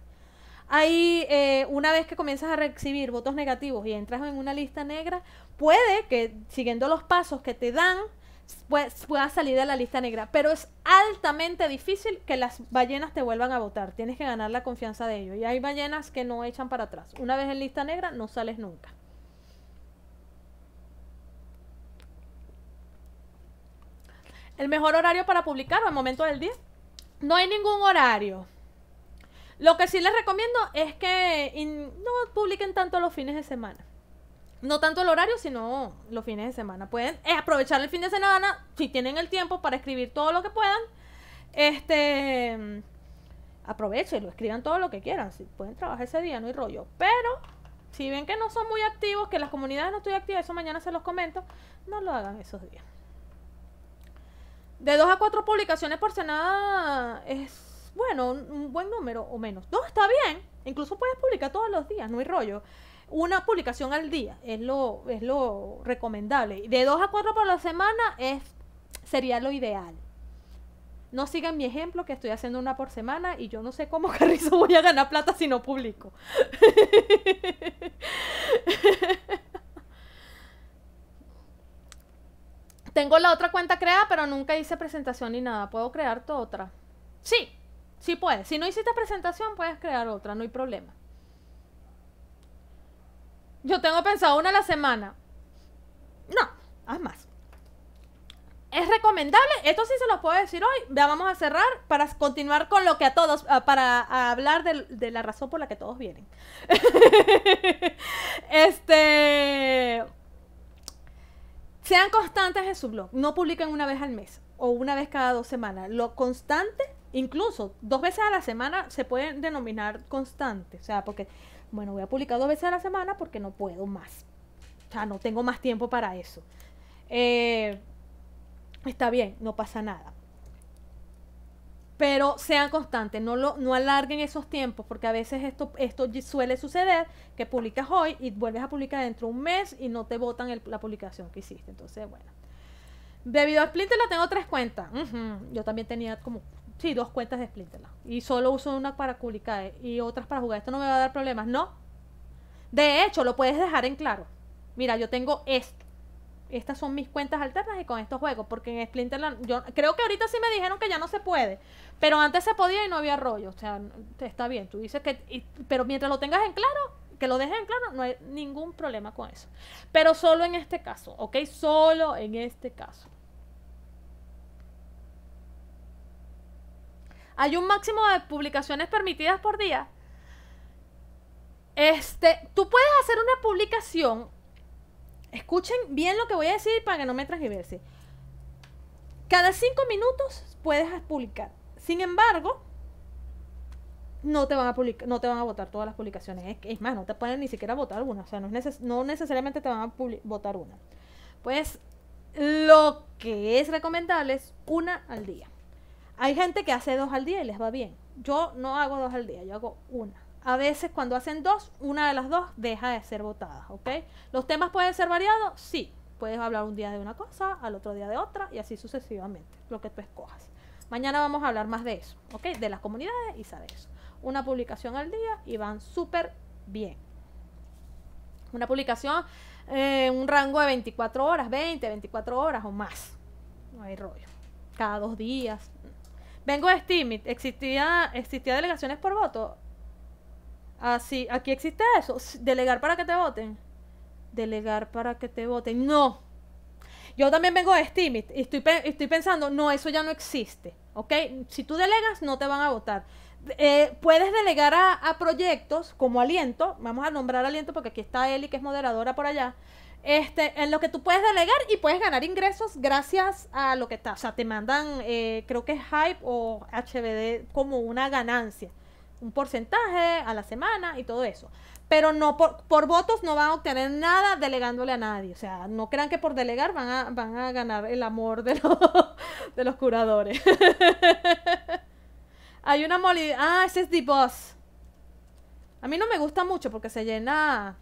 Ahí, eh, una vez que comienzas a recibir votos negativos y entras en una lista negra, puede que siguiendo los pasos que te dan, pues, puedas salir de la lista negra. Pero es altamente difícil que las ballenas te vuelvan a votar. Tienes que ganar la confianza de ellos. Y hay ballenas que no echan para atrás. Una vez en lista negra, no sales nunca. El mejor horario para publicar o el momento del día. No hay ningún horario. Lo que sí les recomiendo es que no publiquen tanto los fines de semana. No tanto el horario, sino los fines de semana. Pueden eh, aprovechar el fin de semana si tienen el tiempo para escribir todo lo que puedan. Este aprovechenlo, escriban todo lo que quieran. Si pueden trabajar ese día, no hay rollo. Pero si ven que no son muy activos, que las comunidades no estoy activas, eso mañana se los comento, no lo hagan esos días. De dos a cuatro publicaciones por semana es, bueno, un, buen número o menos. No, está bien, incluso puedes publicar todos los días, no hay rollo una publicación al día es lo, es lo recomendable. De dos a cuatro por la semana es, sería lo ideal. No sigan mi ejemplo, que estoy haciendo una por semana y yo no sé cómo <laughs> carrizo voy a ganar plata si no publico. <laughs> tengo la otra cuenta creada, pero nunca hice presentación ni nada. Puedo crear otra. Sí, sí puedes. Si no hiciste presentación, puedes crear otra, no hay problema. Yo tengo pensado una a la semana. No, haz más. Es recomendable, esto sí se los puedo decir hoy. Ya vamos a cerrar para continuar con lo que a todos, ah, para hablar de la razón por la que todos vienen. <laughs> este sean constantes en su blog. No publiquen una vez al mes o una vez cada dos semanas. Lo constante, incluso dos veces a la semana, se pueden denominar constantes. O sea, porque, bueno, voy a publicar dos veces a la semana porque no puedo más. O sea, no tengo más tiempo para eso. Eh, está bien, no pasa nada pero sean constantes, no, lo, no alarguen esos tiempos, porque a veces esto, esto suele suceder, que publicas hoy y vuelves a publicar dentro de un mes y no te votan la publicación que hiciste. Entonces, bueno. Debido a Splinterla tengo tres cuentas. Yo también tenía como, sí, dos cuentas de Splinterla. Y solo uso una para publicar y otras para jugar. Esto no me va a dar problemas, ¿no? De hecho, lo puedes dejar en claro. Mira, yo tengo esto estas son mis cuentas alternas y con estos juegos, porque en Splinterland, yo creo que ahorita sí me dijeron que ya no se puede, pero antes se podía y no había rollo, o sea, está bien, tú dices que, pero mientras lo tengas en claro, que lo dejes en claro, no hay ningún problema con eso, pero solo en este caso, ¿ok? Solo en este caso. Hay un máximo de publicaciones permitidas por día. Este, tú puedes hacer una publicación Escuchen bien lo que voy a decir para que no me transgiverse. Cada cinco minutos puedes publicar. Sin embargo, no te van a publicar, no te van a votar todas las publicaciones. Es, es, más, no te pueden ni siquiera votar una. O sea, no necesariamente te van a votar una. Pues lo que es recomendable es una al día. Hay gente que hace dos al día y les va bien. Yo no hago dos al día, yo hago una a veces cuando hacen dos, una de las dos deja de ser votada, ¿ok? ¿Los temas pueden ser variados? Sí. Puedes hablar un día de una cosa, al otro día de otra y así sucesivamente, lo que tú escojas. Mañana vamos a hablar más de eso, ¿ok? De las comunidades y saber eso. Una publicación al día y van súper bien. Una publicación en eh, un rango de 24 horas, 20, 24 horas o más. No hay rollo. Cada dos días. Vengo de Steam, ¿existía, ¿existía delegaciones por voto? Ah, sí, aquí existe eso. Delegar para que te voten. Delegar para que te voten. No. Yo también vengo de Steam y estoy, estoy pensando, no, eso ya no existe. ¿Ok? Si tú delegas, no te van a votar. Eh, puedes delegar a, proyectos como Aliento, vamos a nombrar Aliento porque aquí está Eli, que es moderadora por allá, este, en lo que tú puedes delegar y puedes ganar ingresos gracias a lo que está. O sea, te mandan, eh, creo que es Hype o HBD como una ganancia un porcentaje a la semana y todo eso. Pero no por, por, votos no van a obtener nada delegándole a nadie. O sea, no crean que por delegar van a, van a ganar el amor de los, <laughs> de los curadores. <laughs> Hay una moli... Ah, ese es The Boss. A mí no me gusta mucho porque se llena...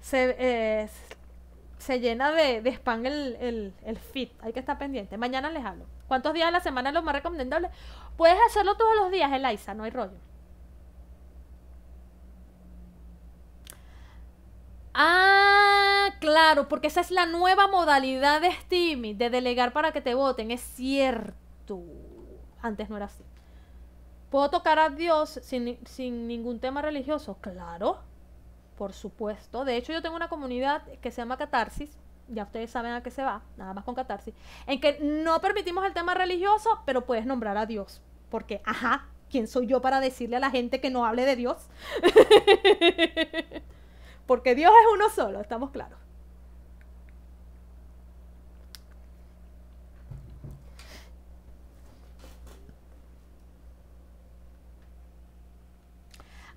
Se, eh, llena de, de spam el, el, el Hay que estar pendiente. Mañana les hablo. ¿Cuántos días a la semana es lo más recomendable? Puedes hacerlo todos los días, Eliza, no hay rollo. Ah, claro, porque esa es la nueva modalidad de steam de delegar para que te voten. Es cierto. Antes no era así. ¿Puedo tocar a Dios sin, sin ningún tema religioso? Claro, por supuesto. De hecho, yo tengo una comunidad que se llama Catarsis. Ya ustedes saben a qué se va, nada más con Catarsis. En que no permitimos el tema religioso, pero puedes nombrar a Dios. Porque, ajá, ¿quién soy yo para decirle a la gente que no hable de Dios? <laughs> porque Dios es uno solo, estamos claros.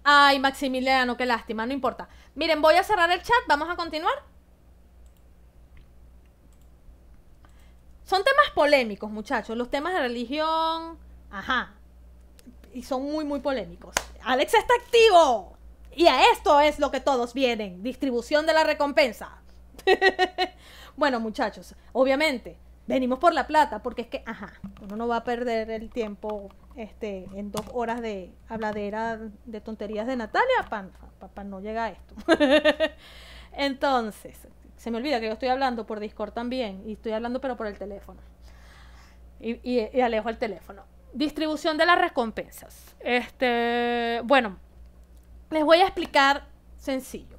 Ay, Maximiliano, qué lástima, no importa. Miren, voy a cerrar el chat, vamos a continuar. Son temas polémicos, muchachos. Los temas de religión. Ajá. Y son muy, muy polémicos. Alex está activo. Y a esto es lo que todos vienen, distribución de la recompensa. <laughs> bueno, muchachos, obviamente, venimos por la plata, porque es que, ajá, uno no va a perder el tiempo este, en dos horas de habladera de tonterías de Natalia para no llegar a esto. <laughs> Entonces, se me olvida que yo estoy hablando por Discord también, y estoy hablando pero por el teléfono. Y, y alejo el teléfono. Distribución de las recompensas. Este, bueno, les voy a explicar sencillo.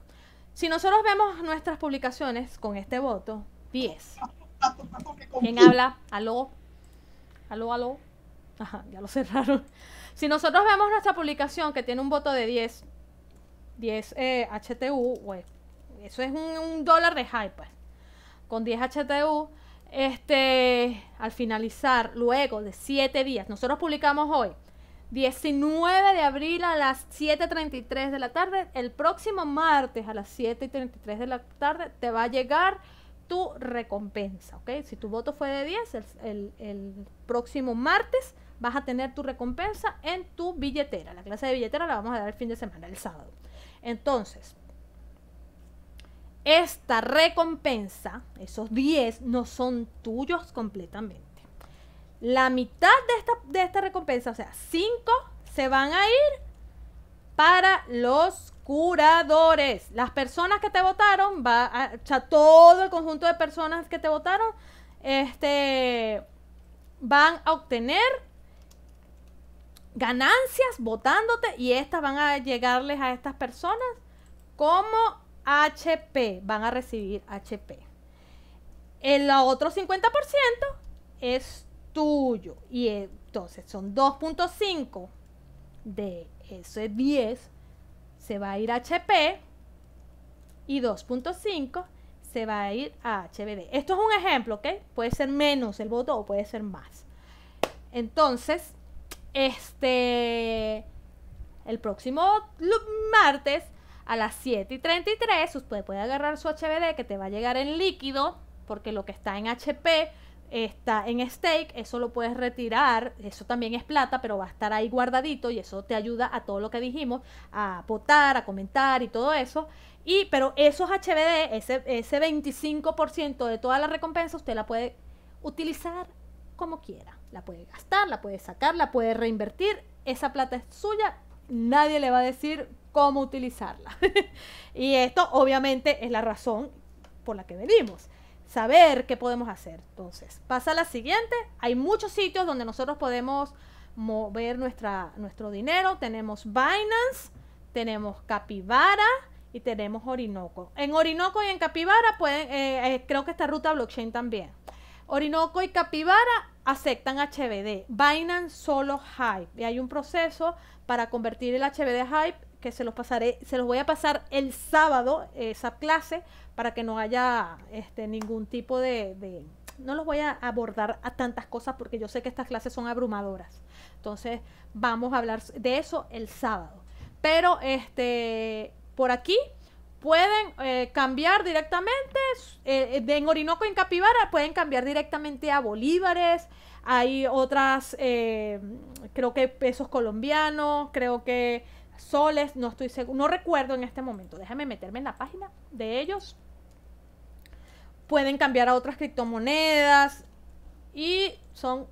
Si nosotros vemos nuestras publicaciones con este voto, 10. ¿Quién habla? ¿Aló? ¿Aló, aló? Ajá, ya lo cerraron. Si nosotros vemos nuestra publicación que tiene un voto de 10, 10 HTU, eso es un, dólar de hype, pues. Con 10 HTU, este, al finalizar, luego de 7 días, nosotros publicamos hoy 19 de abril a las 7.33 de la tarde. El próximo martes a las 7.33 de la tarde te va a llegar tu recompensa, ¿ok? Si tu voto fue de 10, el, el, próximo martes vas a tener tu recompensa en tu billetera. La clase de billetera la vamos a dar el fin de semana, el sábado. Entonces, esta recompensa, esos 10, no son tuyos completamente la mitad de esta, recompensa, o sea, 5, se van a ir para los curadores. Las personas que te votaron, va a, todo el conjunto de personas que te votaron, este, van a obtener ganancias votándote y estas van a llegarles a estas personas como HP, van a recibir HP. El otro 50% es tuyo. Y eh, entonces son 2.5 de ese 10 se va a ir a HP y 2.5 se va a ir a HBD. Esto es un ejemplo, ¿ok? Puede ser menos el voto o puede ser más. Entonces, este, el próximo martes a las 7.33 usted puede agarrar su HBD que te va a llegar en líquido, porque lo que está en HP está en stake, eso lo puedes retirar, eso también es plata, pero va a estar ahí guardadito y eso te ayuda a todo lo que dijimos, a votar, a comentar y todo eso. Y, pero esos HBD, ese, ese 25% de toda la recompensa, usted la puede utilizar como quiera. La puede gastar, la puede sacar, la puede reinvertir. Esa plata es suya, nadie le va a decir cómo utilizarla. <laughs> y esto obviamente es la razón por la que venimos saber qué podemos hacer. Entonces, pasa a la siguiente. Hay muchos sitios donde nosotros podemos mover nuestra, nuestro dinero. Tenemos Binance, tenemos Capivara y tenemos Orinoco. En Orinoco y en Capivara pueden, eh, eh, creo que esta ruta blockchain también. Orinoco y Capivara aceptan HBD. Binance solo Hype. Y hay un proceso para convertir el HBD Hype que se los pasaré, se los voy a pasar el sábado, esa clase, para que no haya este, ningún tipo de, no los voy a abordar a tantas cosas porque yo sé que estas clases son abrumadoras. Entonces, vamos a hablar de eso el sábado. Pero este por aquí pueden eh, cambiar directamente eh, eh, en Orinoco en Capibara pueden cambiar directamente a bolívares. Hay otras, creo que pesos colombianos, creo que soles, no estoy seguro, no recuerdo en este momento. Déjame meterme en la página de ellos. Pueden cambiar a otras criptomonedas y son,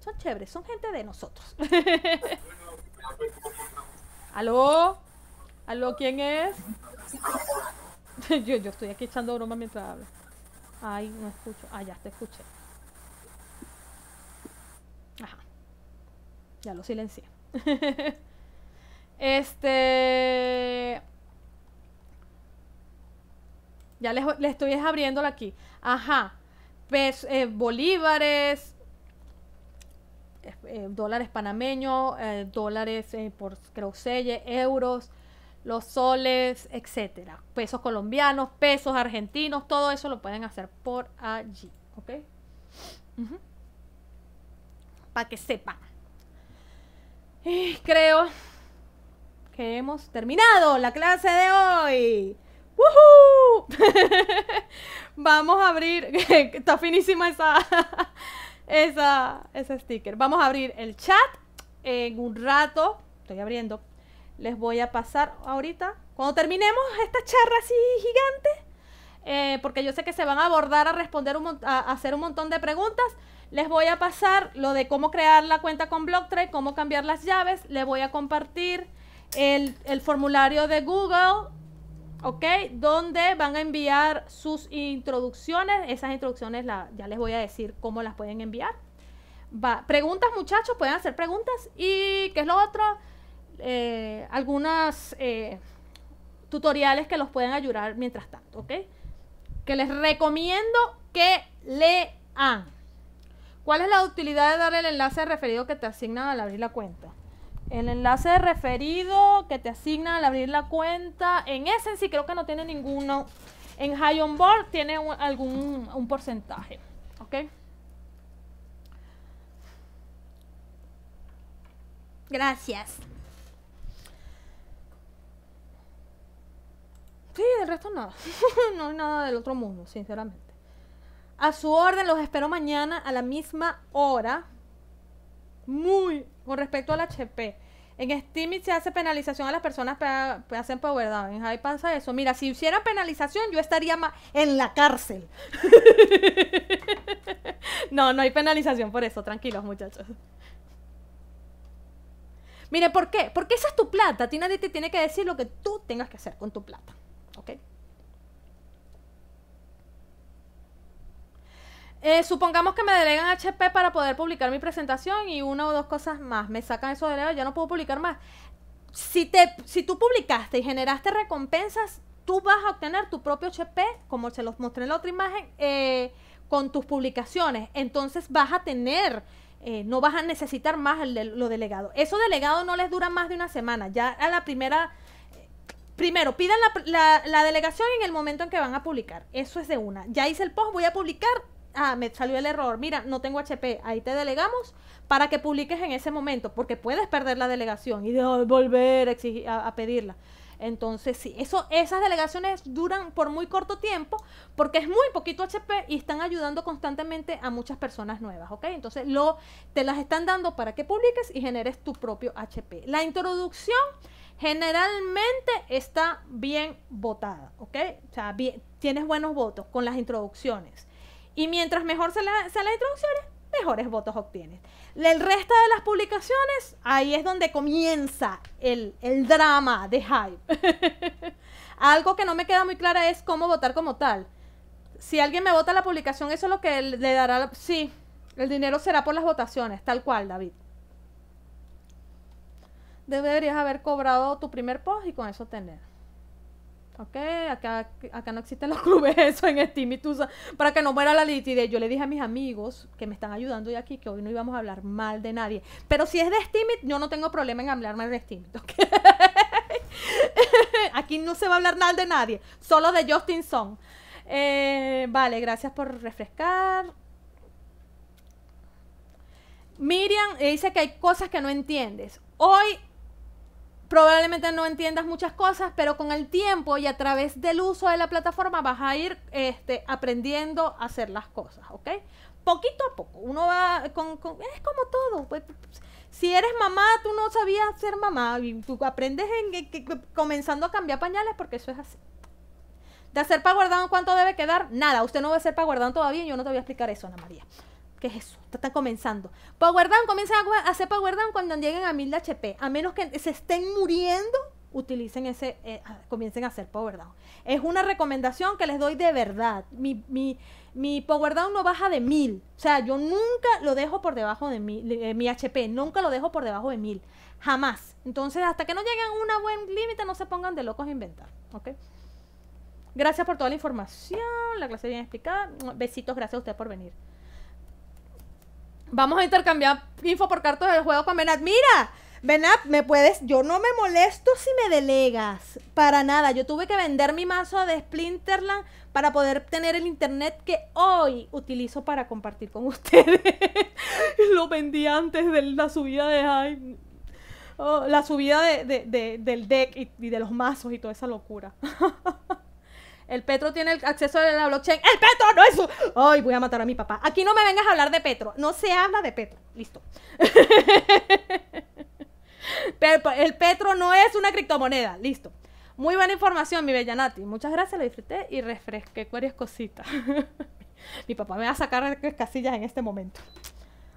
son chéveres, son gente de nosotros. <laughs> ¿Aló? ¿Aló? ¿Quién es? <laughs> yo, estoy aquí echando broma mientras hablo. Ay, no escucho. Ah, ya te escuché. Ajá. Ya lo silencié. <laughs> Este. Ya le estoy abriéndolo aquí. Ajá. Eh, bolívares, eh, dólares panameños, eh, dólares por creo euros, los soles, etcétera. Pesos colombianos, pesos argentinos, todo eso lo pueden hacer por allí. ¿Ok? Para que sepan. Y creo que hemos terminado la clase de hoy. ¡Woohoo! <laughs> Vamos a abrir. <laughs> Está finísima esa, <laughs> esa, ese sticker. Vamos a abrir el chat en un rato. Estoy abriendo. Les voy a pasar ahorita. Cuando terminemos esta charla así gigante. Eh, porque yo sé que se van a abordar a responder a, hacer un montón de preguntas. Les voy a pasar lo de cómo crear la cuenta con Blocktrade, cómo cambiar las llaves. Le voy a compartir el, formulario de Google, ¿ok? Donde van a enviar sus introducciones. Esas introducciones ya les voy a decir cómo las pueden enviar. Preguntas, muchachos, pueden hacer preguntas. ¿Y qué es lo otro? Eh, algunas eh, tutoriales que los pueden ayudar mientras tanto, ¿ok? Que les recomiendo que lean. ¿Cuál es la utilidad de darle el enlace referido que te asignan al abrir la cuenta? El enlace referido que te asigna al abrir la cuenta. En sí creo que no tiene ninguno. En High on Board tiene algún porcentaje. ¿Ok? Gracias. Sí, del resto nada. <laughs> no hay nada del otro mundo, sinceramente. A su orden, los espero mañana a la misma hora. Muy con respecto al HP, en Steam se hace penalización a las personas que hacen power down. En pasa eso. Mira, si hiciera penalización, yo estaría en la cárcel. <laughs> no, no hay penalización por eso. Tranquilos, muchachos. Mire, ¿por qué? Porque esa es tu plata. A ti nadie te tiene que decir lo que tú tengas que hacer con tu plata. ¿Ok? Eh, supongamos que me delegan HP para poder publicar mi presentación y una o dos cosas más. Me sacan esos delegados, ya no puedo publicar más. Si, te, si tú publicaste y generaste recompensas, tú vas a obtener tu propio HP, como se los mostré en la otra imagen, eh, con tus publicaciones. Entonces vas a tener, eh, no vas a necesitar más lo delegado. Eso delegado no les dura más de una semana. Ya a la primera primero, pidan la, delegación en el momento en que van a publicar. Eso es de una. Ya hice el post, voy a publicar, ah, me salió el error, mira, no tengo HP, ahí te delegamos para que publiques en ese momento, porque puedes perder la delegación y volver a, pedirla. Entonces, sí, eso, esas delegaciones duran por muy corto tiempo porque es muy poquito HP y están ayudando constantemente a muchas personas nuevas, ¿ok? Entonces, lo, te las están dando para que publiques y generes tu propio HP. La introducción generalmente está bien votada, ¿ok? O sea, tienes buenos votos con las introducciones. Y mientras mejor sea la, sea introducciones, mejores votos obtienes. El resto de las publicaciones, ahí es donde comienza el, drama de Hype. <laughs> Algo que no me queda muy clara es cómo votar como tal. Si alguien me vota la publicación, eso es lo que le dará... Sí, el dinero será por las votaciones, tal cual, David. Deberías haber cobrado tu primer post y con eso tener ok, acá, acá no existen los <laughs> clubes eso en Steam y para que no muera la litidez, Yo le dije a mis amigos que me están ayudando hoy aquí que hoy no íbamos a hablar mal de nadie. Pero si es de Steam, yo no tengo problema en hablar mal de Steam. <laughs> <laughs> aquí no se va a hablar mal de nadie, solo de Justin Song. Eh, vale, gracias por refrescar. Miriam eh, dice que hay cosas que no entiendes. Hoy probablemente no entiendas muchas cosas, pero con el tiempo y a través del uso de la plataforma vas a ir este, aprendiendo a hacer las cosas, ¿ok? Poquito a poco, uno va es como todo, pues, si eres mamá, tú no sabías ser mamá, tú aprendes en, comenzando a cambiar pañales porque eso es así. De hacer para guardado, ¿cuánto debe quedar? Nada, usted no va a hacer para guardado todavía, y yo no te voy a explicar eso, Ana María. ¿Qué es eso? Están comenzando. Power down, comiencen a hacer power down cuando lleguen a 1000 de HP. A menos que se estén muriendo, utilicen ese, eh, comiencen a hacer power down. Es una recomendación que les doy de verdad. Mi, mi, power down no baja de 1000. O sea, yo nunca lo dejo por debajo de mi, mi HP. Nunca lo dejo por debajo de 1000. Jamás. Entonces, hasta que no lleguen a un buen límite, no se pongan de locos a inventar. ¿Ok? Gracias por toda la información, la clase bien explicada. Besitos, gracias a usted por venir. Vamos a intercambiar info por cartas del juego con Benat. Mira, Benat, me puedes. Yo no me molesto si me delegas. Para nada. Yo tuve que vender mi mazo de Splinterland para poder tener el internet que hoy utilizo para compartir con <laughs> ustedes. Lo vendí antes de la subida de Jaime. Oh, la subida de, del deck y de los mazos y toda esa locura. <laughs> El Petro tiene el acceso a la blockchain. ¡El Petro no es ¡Ay, voy a matar a mi papá! Aquí no me vengas a hablar de Petro. No se habla de Petro. Listo. <laughs> Pero el Petro no es una criptomoneda. Listo. Muy buena información, mi bella Nati. Muchas gracias, lo disfruté y refresqué varias cositas. <laughs> mi papá me va a sacar casillas en este momento.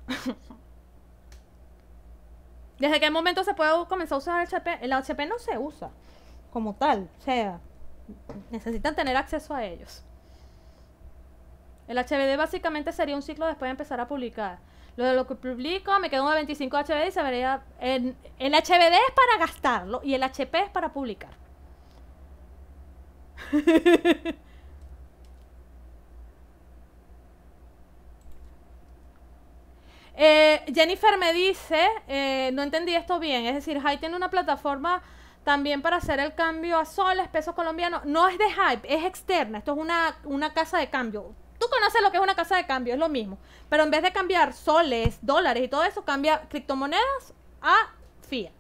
<laughs> ¿Desde qué momento se puede comenzar a usar el HP? El HP no se usa como tal. O sea, necesitan tener acceso a ellos. El HBD básicamente sería un ciclo después de empezar a publicar. Lo de lo que publico, me quedo un 25 HBD y se vería. El, HBD es para gastarlo y el HP es para publicar. <laughs> Eh, Jennifer me dice, eh, no entendí esto bien, es decir, hay tiene una plataforma también para hacer el cambio a soles, pesos colombianos. No es de hype, es externa. Esto es una, una casa de cambio. Tú conoces lo que es una casa de cambio, es lo mismo. Pero en vez de cambiar soles, dólares y todo eso, cambia criptomonedas a fiat.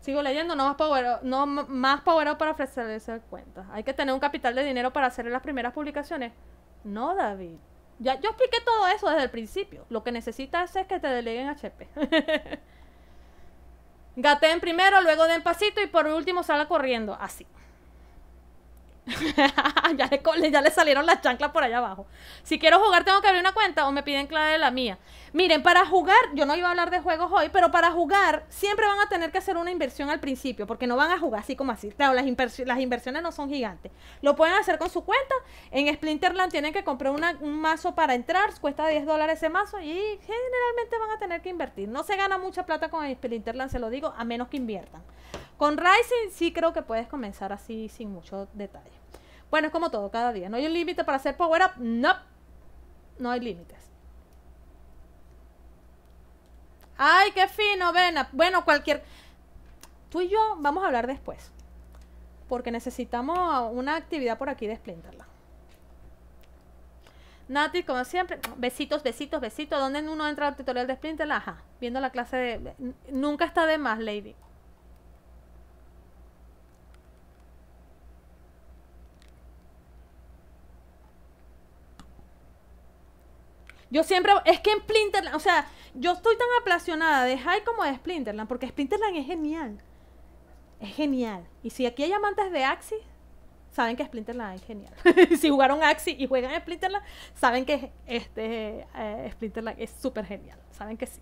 Sigo leyendo, no más power, no más para ofrecerles cuentas. Hay que tener un capital de dinero para hacer las primeras publicaciones. No, David. Ya, yo expliqué todo eso desde el principio. Lo que necesitas es que te deleguen HP. <laughs> Gaten primero, luego den pasito y por último salga corriendo. Así. <laughs> ya, le, ya, le, salieron las chanclas por allá abajo. Si quiero jugar, tengo que abrir una cuenta o me piden clave de la mía. Miren, para jugar, yo no iba a hablar de juegos hoy, pero para jugar siempre van a tener que hacer una inversión al principio, porque no van a jugar así como así. Claro, las, inversiones no son gigantes. Lo pueden hacer con su cuenta. En Splinterland tienen que comprar un mazo para entrar, cuesta 10 dólares ese mazo y generalmente van a tener que invertir. No se gana mucha plata con Splinterland, se lo digo, a menos que inviertan. Con Rising sí creo que puedes comenzar así sin mucho detalle. Bueno, es como todo, cada día. ¿No hay un límite para hacer power up? No, no hay límites. Ay, qué fino, vena. Bueno, cualquier... Tú y yo vamos a hablar después. Porque necesitamos una actividad por aquí de splinterla. Nati, como siempre, besitos, besitos, besitos. ¿Dónde uno entra al tutorial de splinterla? Ajá, viendo la clase de... Nunca está de más, Lady. Yo siempre, es que en Splinterland, o sea, yo estoy tan aplacionada de High como de Splinterland, porque Splinterland es genial. Es genial. Y si aquí hay amantes de Axis, saben que Splinterland es genial. <laughs> si jugaron Axis y juegan Splinterland, saben que este eh, Splinterland es súper genial. Saben que sí.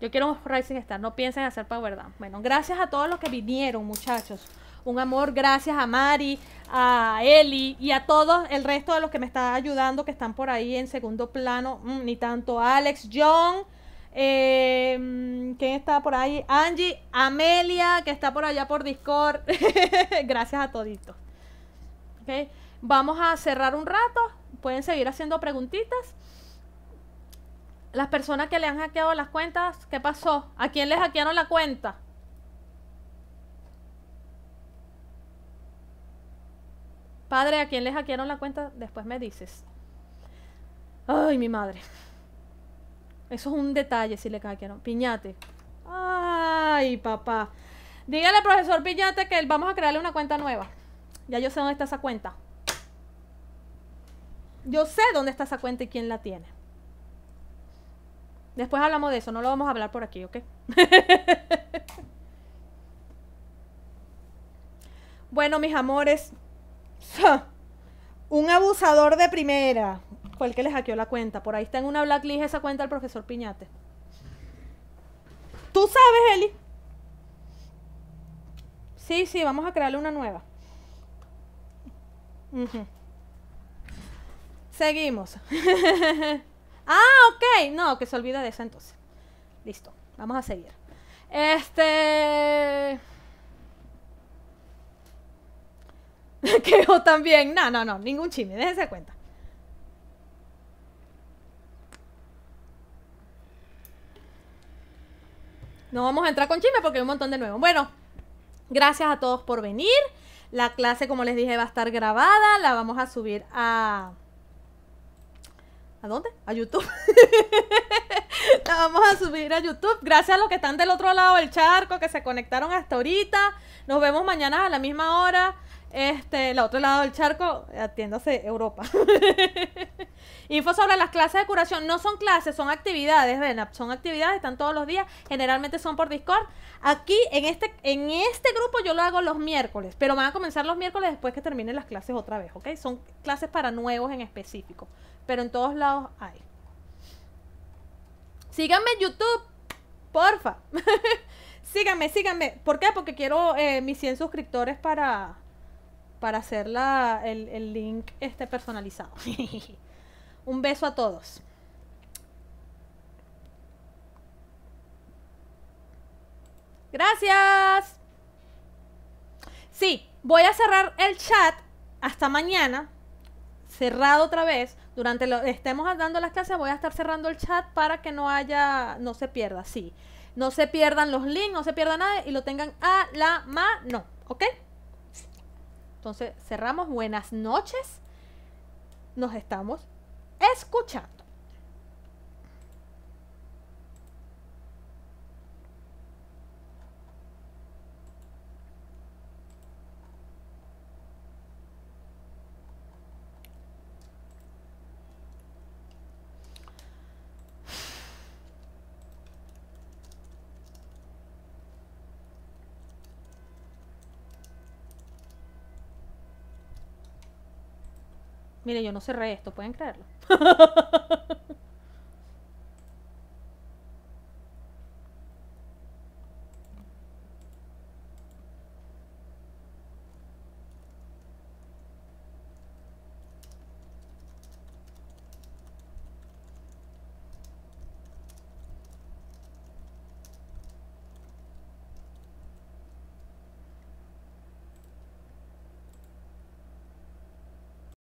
Yo quiero un Rising Star, no piensen hacer Power Down. Bueno, gracias a todos los que vinieron, muchachos. Un amor, gracias a Mari, a Eli y a todos el resto de los que me están ayudando, que están por ahí en segundo plano, mm, ni tanto Alex, John. Eh, mm, ¿Quién está por ahí? Angie, Amelia, que está por allá por Discord. <laughs> Gracias a toditos. Vamos a cerrar un rato. Pueden seguir haciendo preguntitas. Las personas que le han hackeado las cuentas, ¿qué pasó? ¿A quién les hackearon la cuenta? Padre, ¿a quién le hackearon la cuenta? Después me dices. Ay, mi madre. Eso es un detalle si le hackearon. Piñate. Ay, papá. Dígale, profesor Piñate, que vamos a crearle una cuenta nueva. Ya yo sé dónde está esa cuenta. Yo sé dónde está esa cuenta y quién la tiene. Después hablamos de eso, no lo vamos a hablar por aquí, ¿ok? <laughs> bueno, mis amores, un abusador de primera. Fue el que le hackeó la cuenta. Por ahí está en una blacklist esa cuenta del profesor Piñate. Tú sabes, Eli. Sí, sí, vamos a crearle una nueva. Seguimos. <laughs> ah, ok. No, que se olvida de esa entonces. Listo. Vamos a seguir. Este. <laughs> que yo también. No, no, no, ningún chisme, déjense cuenta. No vamos a entrar con chisme porque hay un montón de nuevo. Bueno, gracias a todos por venir. La clase, como les dije, va a estar grabada. La vamos a subir a... ¿A dónde? A YouTube. <laughs> la vamos a subir a YouTube. Gracias a los que están del otro lado del charco, que se conectaron hasta ahorita. Nos vemos mañana a la misma hora. Este, el otro lado del charco, atiéndase Europa. <laughs> Info sobre las clases de curación. No son clases, son actividades, ven, son actividades, están todos los días, generalmente son por Discord. Aquí, en este, en este grupo, yo lo hago los miércoles, pero van a comenzar los miércoles después que terminen las clases otra vez, ¿ok? Son clases para nuevos en específico, pero en todos lados hay. Síganme en YouTube, porfa. <laughs> síganme, síganme. ¿Por qué? Porque quiero eh, mis 100 suscriptores para para hacer el, link este personalizado. <laughs> Un beso a todos. Gracias. Sí, voy a cerrar el chat hasta mañana. Cerrado otra vez. Durante lo estemos dando las clases, voy a estar cerrando el chat para que no haya. no se pierda, sí. No se pierdan los links, no se pierda nada y lo tengan a la mano. ¿Ok? Entonces cerramos. Buenas noches. Nos estamos escuchando. Mire, yo no cerré esto, ¿pueden creerlo?